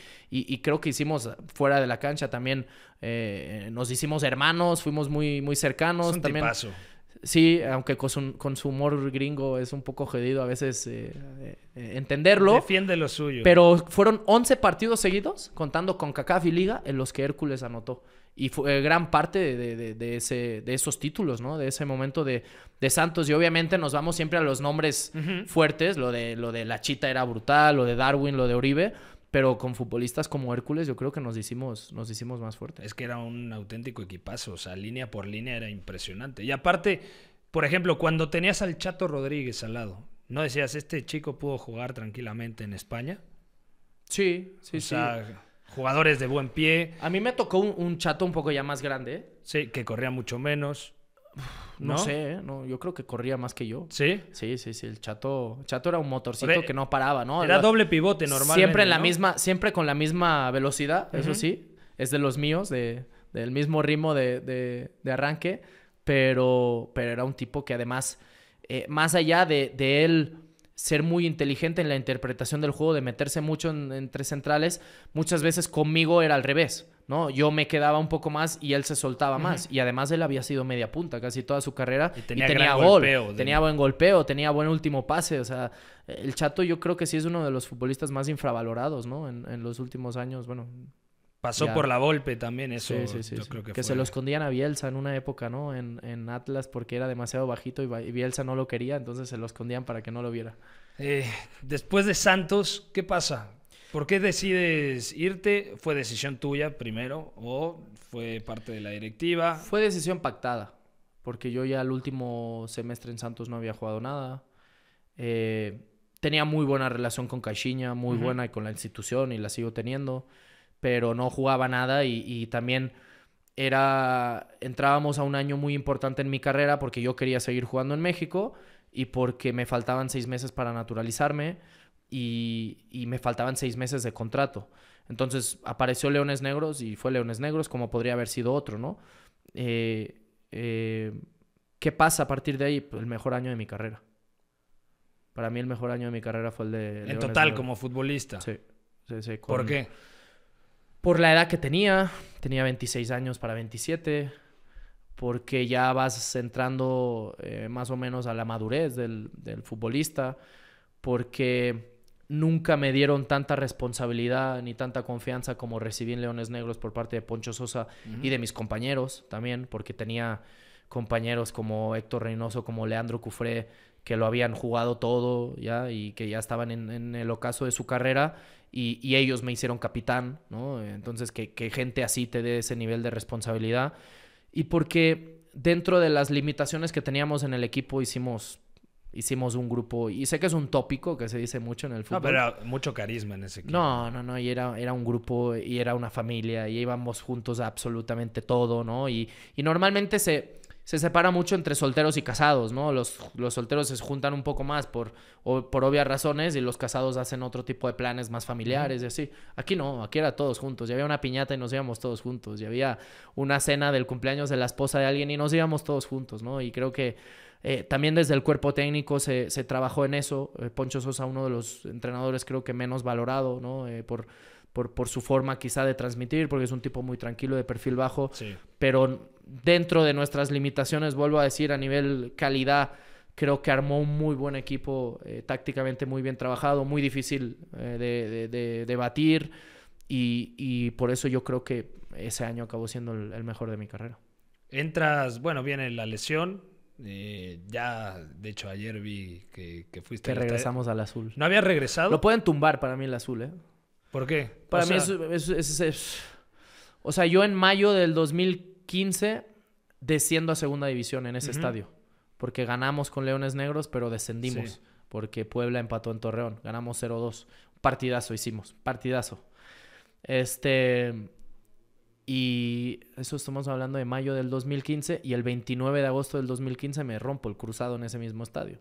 creo que hicimos fuera de la cancha también, eh, eh, nos hicimos hermanos, fuimos muy, muy cercanos. un también, Sí, aunque con su, humor gringo es un poco jodido a veces eh, entenderlo. Defiende lo suyo. Pero fueron 11 partidos seguidos, contando con CACAF y Liga, en los que Hércules anotó y fue eh, gran parte de, ese, de esos títulos, ¿no? De ese momento de, Santos. Y obviamente nos vamos siempre a los nombres fuertes. Lo de, lo de La Chita era brutal, lo de Darwin, lo de Oribe. Pero con futbolistas como Hércules yo creo que nos hicimos, nos hicimos más fuertes. Es que era un auténtico equipazo. O sea, línea por línea era impresionante. Y aparte, por ejemplo, cuando tenías al Chato Rodríguez al lado, ¿no decías, este chico pudo jugar tranquilamente en España? Sí, sí, sí jugadores de buen pie. A mí me tocó un, chato un poco ya más grande. Sí, que corría mucho menos. No, sé, ¿eh? no, yo creo que corría más que yo. ¿Sí? Sí, sí, sí. El chato, chato era un motorcito que no paraba, ¿no? Era, doble pivote normal. Siempre en la misma, siempre con la misma velocidad, eso sí. Es de los míos, de, del mismo ritmo de, de, de, arranque. Pero, pero era un tipo que además, eh, más allá de, de él ser muy inteligente en la interpretación del juego, de meterse mucho en, entre centrales, muchas veces conmigo era al revés, ¿no? Yo me quedaba un poco más y él se soltaba más. Y además él había sido media punta casi toda su carrera. Y tenía, gol, golpeo, tenía buen golpeo, tenía buen último pase. O sea, el Chato yo creo que sí es uno de los futbolistas más infravalorados, ¿no? En, en los últimos años, bueno, Pasó por la Volpe también, eso creo que, se lo escondían a Bielsa en una época, ¿no? En, en Atlas porque era demasiado bajito y Bielsa no lo quería, entonces se lo escondían para que no lo viera. Eh, después de Santos, ¿qué pasa? ¿Por qué decides irte? ¿Fue decisión tuya primero o fue parte de la directiva? Fue decisión pactada, porque yo ya el último semestre en Santos no había jugado nada. Eh, tenía muy buena relación con Caixinha, muy buena y con la institución y la sigo teniendo pero no jugaba nada y, también era, entrábamos a un año muy importante en mi carrera porque yo quería seguir jugando en México y porque me faltaban seis meses para naturalizarme y, me faltaban seis meses de contrato. Entonces apareció Leones Negros y fue Leones Negros como podría haber sido otro, ¿no? Eh, eh, ¿Qué pasa a partir de ahí? Pues, el mejor año de mi carrera. Para mí el mejor año de mi carrera fue el de... en total, como futbolista. Sí, sí, sí. ¿Por qué? por la edad que tenía, tenía 26 años para 27, porque ya vas entrando eh, más o menos a la madurez del, futbolista, porque nunca me dieron tanta responsabilidad ni tanta confianza como recibí en Leones Negros por parte de Poncho Sosa y de mis compañeros también, porque tenía compañeros como Héctor Reynoso, como Leandro Cufré, que lo habían jugado todo ya y que ya estaban en, el ocaso de su carrera y, ellos me hicieron capitán, ¿no? Entonces que, gente así te dé ese nivel de responsabilidad y porque dentro de las limitaciones que teníamos en el equipo hicimos hicimos un grupo y sé que es un tópico que se dice mucho en el fútbol. pero era mucho carisma en ese equipo. No, no, no, y era, era un grupo y era una familia y íbamos juntos a absolutamente todo, ¿no? Y, y normalmente se, se separa mucho entre solteros y casados, ¿no? Los, los solteros se juntan un poco más por, por obvias razones y los casados hacen otro tipo de planes más familiares y así. Aquí no, aquí era todos juntos. Ya había una piñata y nos íbamos todos juntos. Ya había una cena del cumpleaños de la esposa de alguien y nos íbamos todos juntos, ¿no? Y creo que eh, también desde el cuerpo técnico se, se trabajó en eso. Eh, Poncho Sosa, uno de los entrenadores creo que menos valorado, ¿no? Eh, por... Por, por, su forma quizá de transmitir, porque es un tipo muy tranquilo, de perfil bajo, sí. pero dentro de nuestras limitaciones, vuelvo a decir, a nivel calidad, creo que armó un muy buen equipo, eh, tácticamente muy bien trabajado, muy difícil eh, de, de, batir y, por eso yo creo que ese año acabó siendo el, mejor de mi carrera. Entras, bueno, viene la lesión. Eh, ya, de hecho, ayer vi que, fuiste. Que regresamos al azul. ¿No habías regresado? Lo pueden tumbar para mí el azul, ¿eh? ¿Por qué? Para mí es, O sea, yo en mayo del 2000 Quince, desciendo a segunda división en ese estadio, porque ganamos con Leones Negros, pero descendimos, porque Puebla empató en Torreón, ganamos 0-2, partidazo hicimos, partidazo. Este, y eso estamos hablando de mayo del 2015 y el 29 de agosto del 2015 me rompo el cruzado en ese mismo estadio.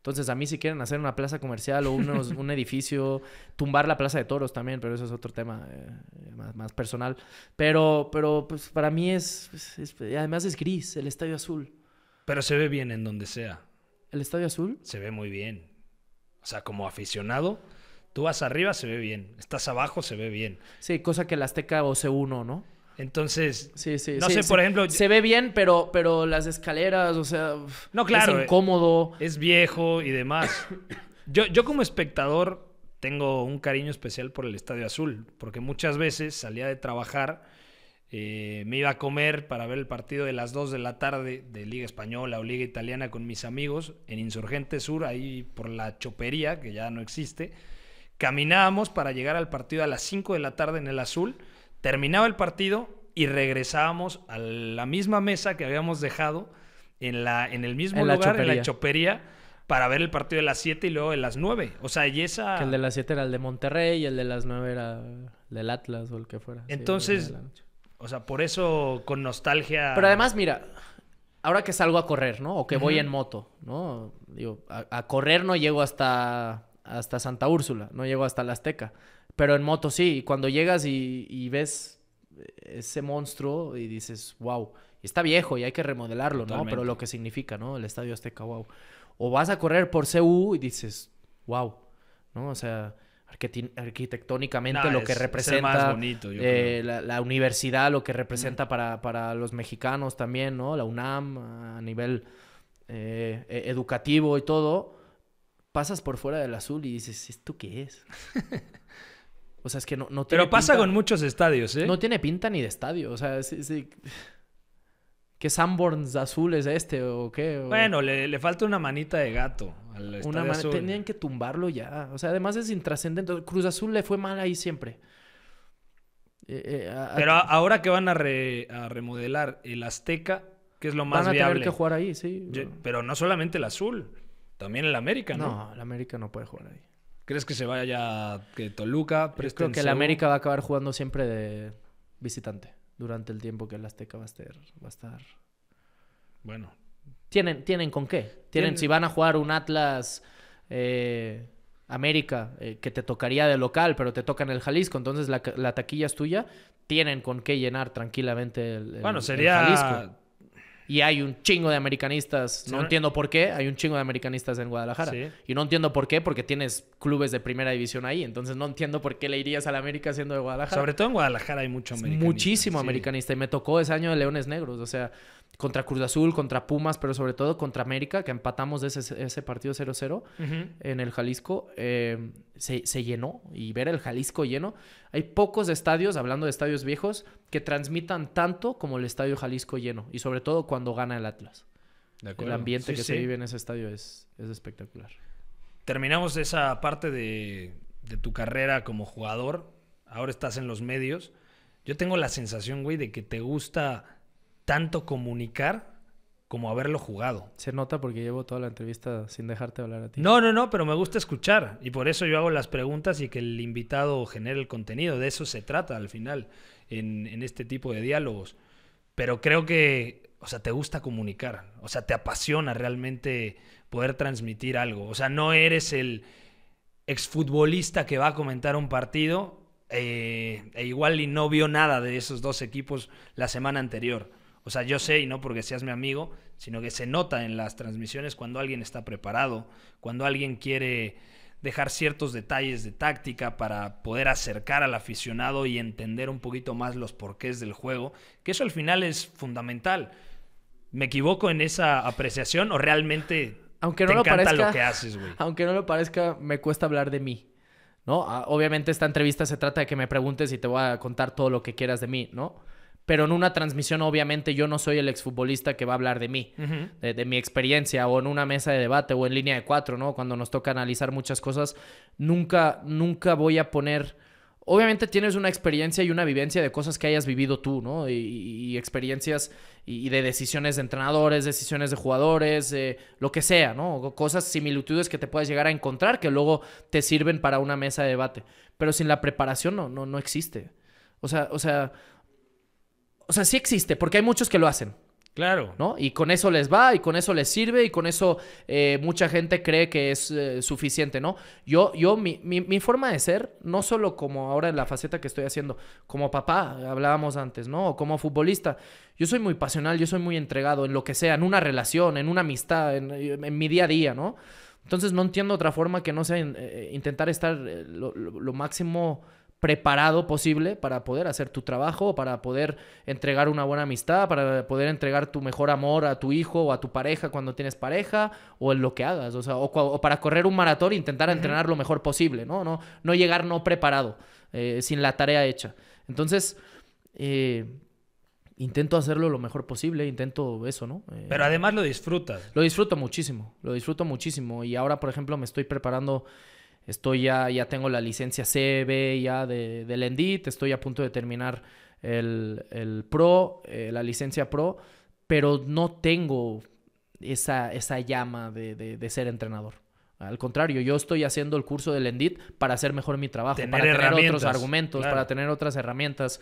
Entonces, a mí si quieren hacer una plaza comercial o unos, un edificio, tumbar la plaza de toros también, pero eso es otro tema eh, más, personal. Pero, pero pues, para mí es, pues, es, además es gris, el Estadio Azul. Pero se ve bien en donde sea. ¿El Estadio Azul? Se ve muy bien. O sea, como aficionado, tú vas arriba, se ve bien. Estás abajo, se ve bien. Sí, cosa que el Azteca o C1, ¿no? Entonces, no sé, por ejemplo... Se ve bien, pero, pero las escaleras, o sea, es eh, incómodo. Es viejo y demás. yo, yo como espectador tengo un cariño especial por el Estadio Azul, porque muchas veces salía de trabajar, eh, me iba a comer para ver el partido de las 2 de la tarde de Liga Española o Liga Italiana con mis amigos en Insurgente Sur, ahí por la chopería, que ya no existe. Caminábamos para llegar al partido a las 5 de la tarde en el Azul Terminaba el partido y regresábamos a la misma mesa que habíamos dejado en, la, en el mismo lugar, la en la chopería, para ver el partido de las 7 y luego de las 9. O sea, y esa... Que el de las 7 era el de Monterrey y el de las 9 era el del Atlas o el que fuera. Entonces, o sea, por eso con nostalgia... Pero además, mira, ahora que salgo a correr, ¿no? O que voy en moto, ¿no? Digo, a, correr no llego hasta, hasta Santa Úrsula, no llego hasta la Azteca pero en moto sí, cuando llegas y, ves eh, ese monstruo y dices, wow, está viejo y hay que remodelarlo, ¿no? Pero lo que significa, ¿no? El Estadio Azteca, wow. O vas a correr por CU y dices, wow, ¿no? O sea, arquitectónicamente lo que representa eh, la, universidad, lo que representa para, los mexicanos también, ¿no? La UNAM a nivel eh, e-, educativo y todo pasas por fuera del azul y dices, ¿esto qué es? O sea, es que no, no tiene. Pero pasa con muchos estadios, ¿eh? No tiene pinta ni de estadio. O sea, sí. sí. ¿Qué Sanborns azul es este o qué? Bueno, le, falta una manita de gato al una Tenían que tumbarlo ya. O sea, además es intrascendente. Cruz Azul le fue mal ahí siempre. Eh, eh, pero ahora que van a, remodelar el Azteca, que es lo más van a Tener que jugar ahí, sí. pero no solamente el azul, también el América, ¿no? No, el América no puede jugar ahí. ¿Crees que se vaya que Toluca? creo que el América va a acabar jugando siempre de visitante durante el tiempo que el Azteca va a estar. Bueno. ¿Tienen, ¿Tienen con qué? ¿Tienen, si van a jugar un Atlas eh, América, eh, que te tocaría de local, pero te toca en el Jalisco, entonces la, taquilla es tuya, tienen con qué llenar tranquilamente el, bueno, sería, y hay un chingo de americanistas, no entiendo por qué, hay un chingo de americanistas en Guadalajara. Y no entiendo por qué, porque tienes clubes de primera división ahí, entonces no entiendo por qué le irías a la América siendo de Guadalajara. Sobre todo en Guadalajara hay mucho americanista. Muchísimo americanista, y me tocó ese año de Leones Negros, o sea, contra Cruz Azul, contra Pumas, pero sobre todo contra América, que empatamos ese, ese partido 0-0 en el Jalisco, eh, se, llenó y ver el Jalisco lleno. Hay pocos estadios, hablando de estadios viejos, que transmitan tanto como el Estadio Jalisco lleno y sobre todo cuando gana el Atlas. el ambiente que se vive en ese estadio es, espectacular. Terminamos esa parte de, de tu carrera como jugador. Ahora estás en los medios. Yo tengo la sensación, güey, de que te gusta tanto comunicar como haberlo jugado. Se nota porque llevo toda la entrevista sin dejarte hablar a ti. No, no, no, pero me gusta escuchar y por eso yo hago las preguntas y que el invitado genere el contenido. De eso se trata al final en, este tipo de diálogos. Pero creo que, o sea, te gusta comunicar, o sea, te apasiona realmente poder transmitir algo. O sea, no eres el exfutbolista que va a comentar un partido eh, e igual y no vio nada de esos dos equipos la semana anterior. O sea, yo sé, y no porque seas mi amigo, sino que se nota en las transmisiones cuando alguien está preparado, cuando alguien quiere dejar ciertos detalles de táctica para poder acercar al aficionado y entender un poquito más los porqués del juego, que eso al final es fundamental. ¿Me equivoco en esa apreciación o realmente aunque no encanta lo que haces, güey? Aunque no lo parezca, me cuesta hablar de mí, ¿no? Ah, obviamente esta entrevista se trata de que me preguntes y te voy a contar todo lo que quieras de mí, ¿no? pero en una transmisión obviamente yo no soy el exfutbolista que va a hablar de mí, de, mi experiencia, o en una mesa de debate, o en línea de cuatro, ¿no? Cuando nos toca analizar muchas cosas, nunca, nunca voy a poner... Obviamente tienes una experiencia y una vivencia de cosas que hayas vivido tú, ¿no? Y, experiencias y, de decisiones de entrenadores, decisiones de jugadores, lo que sea, ¿no? Cosas, similitudes que te puedas llegar a encontrar que luego te sirven para una mesa de debate. Pero sin la preparación no, no, no existe. O sea, o sea, o sea, sí existe, porque hay muchos que lo hacen. Claro. ¿No? Y con eso les va, y con eso les sirve, y con eso eh, mucha gente cree que es eh, suficiente, ¿no? Yo, yo, mi, mi, mi, forma de ser, no solo como ahora en la faceta que estoy haciendo, como papá, hablábamos antes, ¿no? O como futbolista, yo soy muy pasional, yo soy muy entregado en lo que sea, en una relación, en una amistad, en, mi día a día, ¿no? Entonces no entiendo otra forma que no sea eh, intentar estar lo máximo preparado posible para poder hacer tu trabajo, para poder entregar una buena amistad, para poder entregar tu mejor amor a tu hijo o a tu pareja cuando tienes pareja o en lo que hagas, o sea, o, para correr un maratón e intentar entrenar lo mejor posible, ¿no? No, no llegar no preparado, eh, sin la tarea hecha. Entonces, eh, intento hacerlo lo mejor posible, intento eso, ¿no? Eh, Pero además lo disfrutas. Lo disfruto muchísimo, lo disfruto muchísimo y ahora, por ejemplo, me estoy preparando estoy ya, ya tengo la licencia CB ya de, del Endit, estoy a punto de terminar el, Pro, eh, la licencia Pro, pero no tengo esa, esa llama de, ser entrenador. Al contrario, yo estoy haciendo el curso del Endit para hacer mejor mi trabajo, para tener otros argumentos, para tener otras herramientas.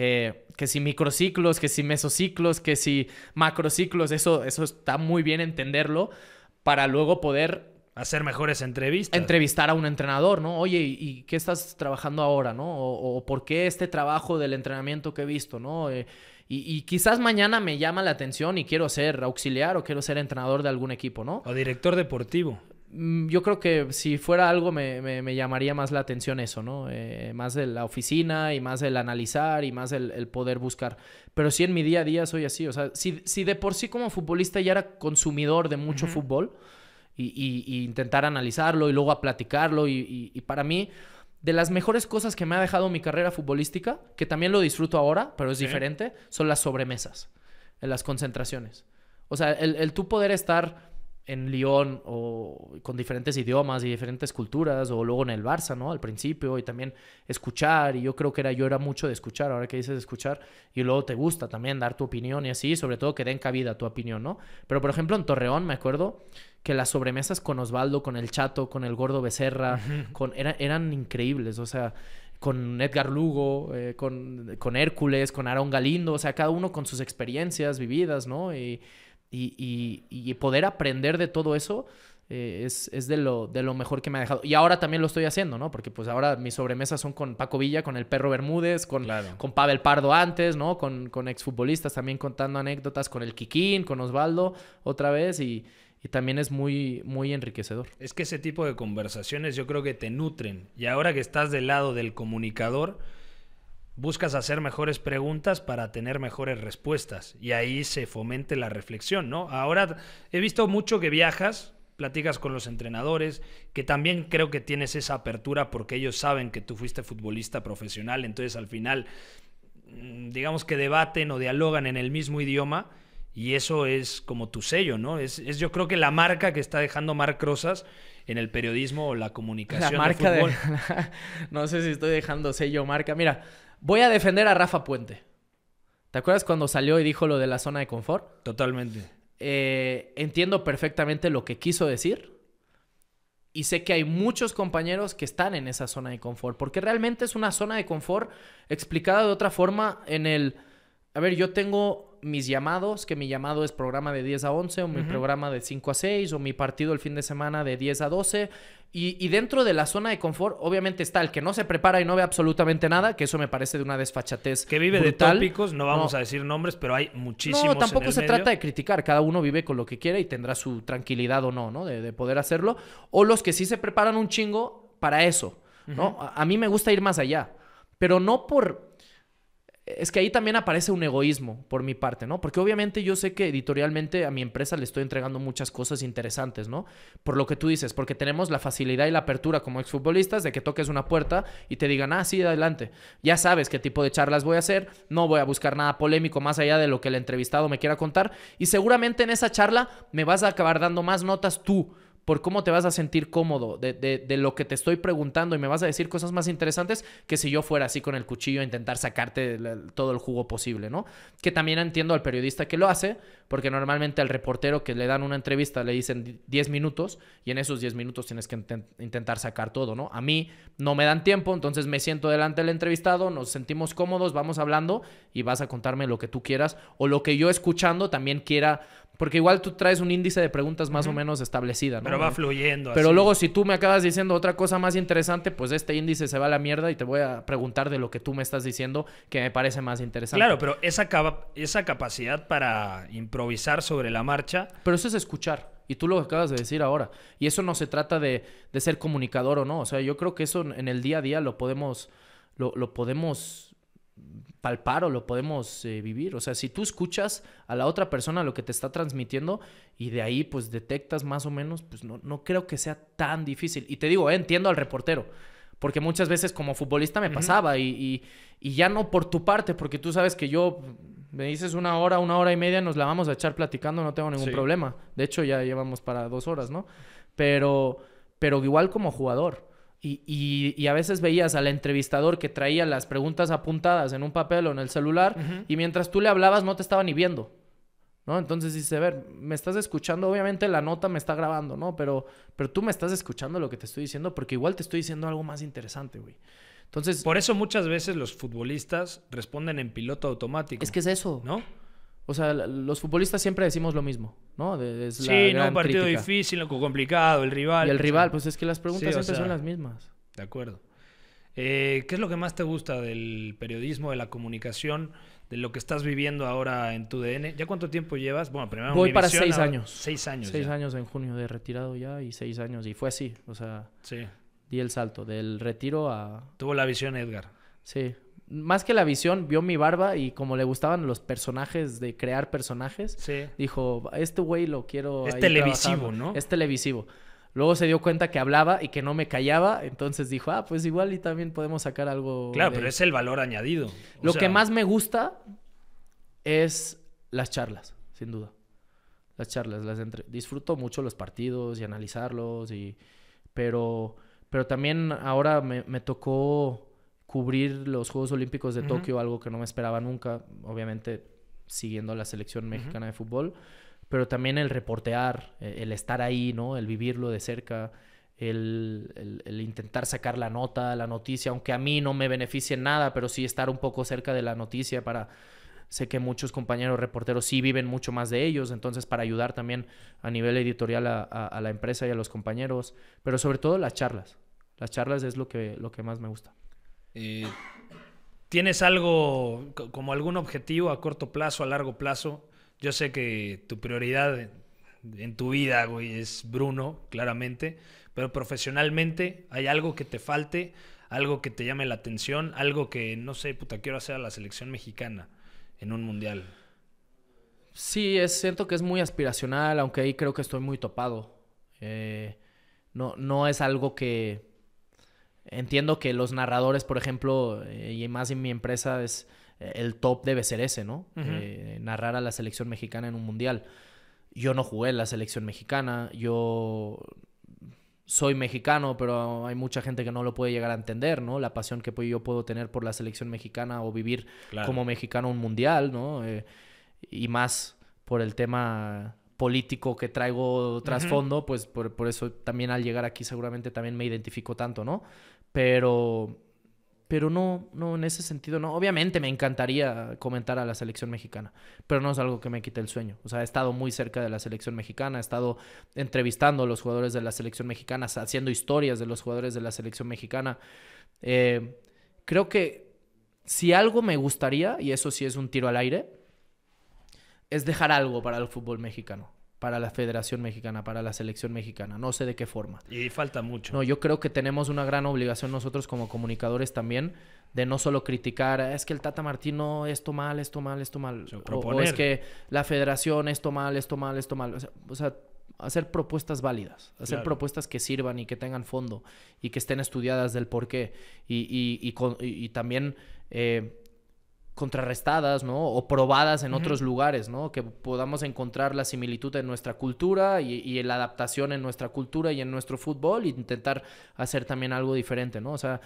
Eh, que si microciclos, que si mesociclos, que si macrociclos, eso, eso está muy bien entenderlo para luego poder hacer mejores entrevistas. Entrevistar a un entrenador, ¿no? Oye, ¿y, qué estás trabajando ahora, no? O, por qué este trabajo del entrenamiento que he visto, ¿no? Eh, y, quizás mañana me llama la atención y quiero ser auxiliar o quiero ser entrenador de algún equipo, ¿no? O director deportivo. Mm, yo creo que si fuera algo me, llamaría más la atención eso, ¿no? Eh, más de la oficina y más del analizar y más el, poder buscar. Pero sí en mi día a día soy así, o sea, si, de por sí como futbolista ya era consumidor de mucho fútbol, y, intentar analizarlo y luego a platicarlo. Y, para mí, de las mejores cosas que me ha dejado mi carrera futbolística, que también lo disfruto ahora, pero es diferente, son las sobremesas, en eh, las concentraciones. O sea, el, el tú poder estar en Lyon o con diferentes idiomas y diferentes culturas o luego en el Barça, ¿no? Al principio y también escuchar y yo creo que era yo era mucho de escuchar, ahora que dices escuchar y luego te gusta también dar tu opinión y así, sobre todo que den cabida a tu opinión, ¿no? Pero por ejemplo en Torreón me acuerdo que las sobremesas con Osvaldo, con el Chato, con el Gordo Becerra, con, eran increíbles, o sea, con Edgar Lugo, eh, con, Hércules, con Aarón Galindo, o sea, cada uno con sus experiencias vividas, ¿no? Y, poder aprender de todo eso. Eh, es, de, lo, de lo mejor que me ha dejado. Y ahora también lo estoy haciendo, ¿no? Porque pues ahora mis sobremesas son con Paco Villa, con el Perro Bermúdez, con, con Pavel Pardo antes, ¿no? Con, con exfutbolistas también contando anécdotas, con el Kikín, con Osvaldo otra vez y y también es muy, muy enriquecedor. Es que ese tipo de conversaciones yo creo que te nutren. Y ahora que estás del lado del comunicador, buscas hacer mejores preguntas para tener mejores respuestas. Y ahí se fomente la reflexión, ¿no? Ahora he visto mucho que viajas, platicas con los entrenadores, que también creo que tienes esa apertura porque ellos saben que tú fuiste futbolista profesional, entonces al final mm, digamos que debaten o dialogan en el mismo idioma y eso es como tu sello, ¿no? Es, es yo creo que la marca que está dejando Marc Rosas en el periodismo o la comunicación. La marca fútbol. no sé si estoy dejando sello marca. Mira, voy a defender a Rafa Puente. ¿Te acuerdas cuando salió y dijo lo de la zona de confort? Totalmente. Eh, entiendo perfectamente lo que quiso decir. Y sé que hay muchos compañeros que están en esa zona de confort, porque realmente es una zona de confort explicada de otra forma en el, a ver, yo tengo mis llamados, que mi llamado es programa de 10 a 11 o mi programa de 5 a 6 o mi partido el fin de semana de 10 a 12. Y, dentro de la zona de confort, obviamente está el que no se prepara y no ve absolutamente nada, que eso me parece de una desfachatez. Que vive de tópicos, no vamos a decir nombres, pero hay muchísimos. No, tampoco se trata de criticar, cada uno vive con lo que quiere y tendrá su tranquilidad o no, ¿no? De, poder hacerlo. O los que sí se preparan un chingo para eso, ¿no? a mí me gusta ir más allá, pero no por, es que ahí también aparece un egoísmo por mi parte, ¿no? Porque obviamente yo sé que editorialmente a mi empresa le estoy entregando muchas cosas interesantes, ¿no? Por lo que tú dices, porque tenemos la facilidad y la apertura como exfutbolistas de que toques una puerta y te digan, ah, sí, adelante. Ya sabes qué tipo de charlas voy a hacer, no voy a buscar nada polémico más allá de lo que el entrevistado me quiera contar y seguramente en esa charla me vas a acabar dando más notas tú por cómo te vas a sentir cómodo, de, de, lo que te estoy preguntando y me vas a decir cosas más interesantes que si yo fuera así con el cuchillo a intentar sacarte todo el jugo posible, ¿no? Que también entiendo al periodista que lo hace, porque normalmente al reportero que le dan una entrevista le dicen 10 minutos y en esos 10 minutos tienes que intentar sacar todo, ¿no? A mí no me dan tiempo, entonces me siento delante del entrevistado, nos sentimos cómodos, vamos hablando y vas a contarme lo que tú quieras o lo que yo escuchando también quiera porque igual tú traes un índice de preguntas más o menos establecida, ¿no? Pero va fluyendo. Pero luego si tú me acabas diciendo otra cosa más interesante, pues este índice se va a la mierda y te voy a preguntar de lo que tú me estás diciendo que me parece más interesante. Claro, pero esa, esa capacidad para improvisar sobre la marcha... Pero eso es escuchar. Y tú lo acabas de decir ahora. Y eso no se trata de, ser comunicador o no. O sea, yo creo que eso en el día a día lo podemos... lo podemos palpar o lo podemos eh, vivir. O sea, si tú escuchas a la otra persona lo que te está transmitiendo y de ahí pues detectas más o menos, pues no, no creo que sea tan difícil. Y te digo, eh, entiendo al reportero, porque muchas veces como futbolista me pasaba y, y, ya no por tu parte, porque tú sabes que yo, me dices una hora, una hora y media, nos la vamos a echar platicando, no tengo ningún problema. De hecho, ya llevamos para dos horas, ¿no? Pero, pero igual como jugador. Y, y, a veces veías al entrevistador que traía las preguntas apuntadas en un papel o en el celular y mientras tú le hablabas no te estaba ni viendo. ¿no? Entonces dice, a ver, me estás escuchando, obviamente la nota me está grabando, ¿no? Pero, pero tú me estás escuchando lo que te estoy diciendo porque igual te estoy diciendo algo más interesante, güey. Entonces... Por eso muchas veces los futbolistas responden en piloto automático. Es que es eso. ¿No? O sea, los futbolistas siempre decimos lo mismo, ¿no? sí, no, un partido crítica. difícil, complicado, el rival. Y el rival, pues es que las preguntas siempre son las mismas. De acuerdo. Eh, ¿Qué es lo que más te gusta del periodismo, de la comunicación, de lo que estás viviendo ahora en tu DN? ¿Ya cuánto tiempo llevas? Bueno, primero. Voy para seis años. Seis años. Seis años en junio de retirado ya y seis años. Y fue así, o sea. Sí. Di el salto del retiro a. Tuvo la visión Edgar. Sí, más que la visión, vio mi barba y como le gustaban los personajes de crear personajes, dijo, este güey lo quiero... Es televisivo, ¿no? Es televisivo. Luego se dio cuenta que hablaba y que no me callaba, entonces dijo, ah, pues igual y también podemos sacar algo. Claro, pero es el valor añadido. lo que más me gusta es las charlas, sin duda. Las charlas, las entre... disfruto mucho los partidos y analizarlos, y... pero, pero también ahora me, me tocó cubrir los Juegos Olímpicos de Tokio, algo que no me esperaba nunca, obviamente siguiendo la selección mexicana de fútbol, pero también el reportear, eh, el estar ahí, ¿no? El vivirlo de cerca, el, intentar sacar la nota, la noticia, aunque a mí no me beneficie en nada, pero sí estar un poco cerca de la noticia para... Sé que muchos compañeros reporteros sí viven mucho más de ellos, entonces para ayudar también a nivel editorial a, a la empresa y a los compañeros, pero sobre todo las charlas. Las charlas es lo que, lo que más me gusta. Eh, ¿Tienes algo como algún objetivo a corto plazo, a largo plazo? Yo sé que tu prioridad en tu vida, güey, es Bruno, claramente, pero profesionalmente, ¿hay algo que te falte? ¿Algo que te llame la atención? ¿Algo que, no sé, puta, quiero hacer a la selección mexicana en un mundial? Sí, es, cierto que es muy aspiracional, aunque ahí creo que estoy muy topado. Eh, no, no es algo que, entiendo que los narradores, por ejemplo, eh, y más en mi empresa, es eh, el top debe ser ese, ¿no? Eh, narrar a la selección mexicana en un mundial. Yo no jugué en la selección mexicana, yo soy mexicano, pero hay mucha gente que no lo puede llegar a entender, ¿no? La pasión que yo puedo tener por la selección mexicana o vivir como mexicano un mundial, ¿no? y más por el tema político que traigo trasfondo, pues por, eso también al llegar aquí seguramente también me identifico tanto, ¿no? Pero, pero no, no, en ese sentido no. Obviamente me encantaría comentar a la selección mexicana, pero no es algo que me quite el sueño. O sea, he estado muy cerca de la selección mexicana, he estado entrevistando a los jugadores de la selección mexicana, haciendo historias de los jugadores de la selección mexicana. Eh, creo que si algo me gustaría, y eso sí es un tiro al aire, es dejar algo para el fútbol mexicano para la Federación Mexicana, para la selección mexicana, no sé de qué forma. Y falta mucho. No, yo creo que tenemos una gran obligación nosotros como comunicadores también de no solo criticar, ah, es que el Tata Martino esto mal, esto mal, esto mal, o, es que la federación esto mal, esto mal, esto mal, o sea, hacer propuestas válidas, hacer propuestas que sirvan y que tengan fondo y que estén estudiadas del por qué y, y, y, también... Eh, contrarrestadas, ¿no? O probadas en otros lugares, ¿no? Que podamos encontrar la similitud en nuestra cultura y, y, la adaptación en nuestra cultura y en nuestro fútbol e intentar hacer también algo diferente, ¿no? O sea,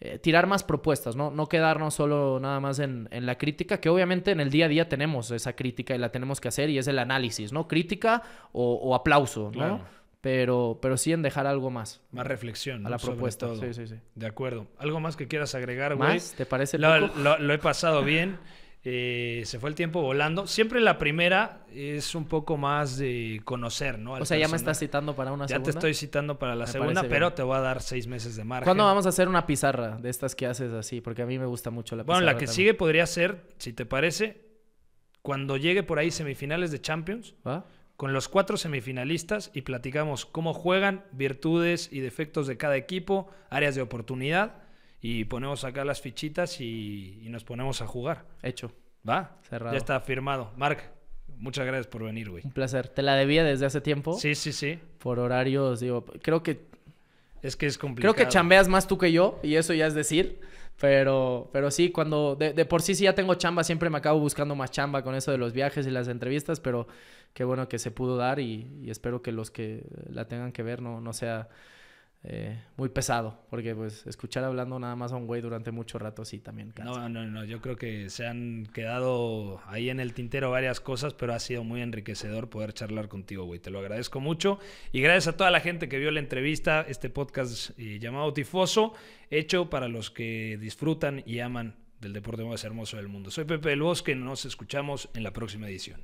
eh, tirar más propuestas, ¿no? No quedarnos solo nada más en, la crítica, que obviamente en el día a día tenemos esa crítica y la tenemos que hacer y es el análisis, ¿no? Crítica o, aplauso, ¿no? pero, pero sí en dejar algo más. Más reflexión. A la propuesta. Sí, sí, sí. De acuerdo. ¿Algo más que quieras agregar, güey? ¿Te parece lo, Lo, he pasado bien. Eh, se fue el tiempo volando. Siempre la primera es un poco más de conocer, ¿no? o sea, ya me estás citando para una segunda. Ya te estoy citando para la segunda, pero te voy a dar seis meses de margen. ¿Cuándo vamos a hacer una pizarra de estas que haces así? Porque a mí me gusta mucho la pizarra. Bueno, la que sigue podría ser, si te parece, cuando llegue por ahí semifinales de Champions. ¿Va? con los cuatro semifinalistas y platicamos cómo juegan, virtudes y defectos de cada equipo, áreas de oportunidad y ponemos acá las fichitas y, nos ponemos a jugar. Hecho. Va. Cerrado. Ya está firmado. Marc, muchas gracias por venir, güey. Un placer. Te la debía desde hace tiempo. Sí, sí, sí. Por horarios, digo, creo que... Es que es complicado. Creo que chambeas más tú que yo y eso ya es decir. Pero, pero sí, cuando de, de por sí sí ya tengo chamba, siempre me acabo buscando más chamba con eso de los viajes y las entrevistas, pero qué bueno que se pudo dar y, espero que los que la tengan que ver no, sea eh, muy pesado, porque pues escuchar hablando nada más a un güey durante mucho rato sí también No, no, no, yo creo que se han quedado ahí en el tintero varias cosas, pero ha sido muy enriquecedor poder charlar contigo, güey. Te lo agradezco mucho y gracias a toda la gente que vio la entrevista, este podcast eh, llamado Tifoso, hecho para los que disfrutan y aman del deporte más hermoso del mundo. Soy Pepe del Bosque, nos escuchamos en la próxima edición.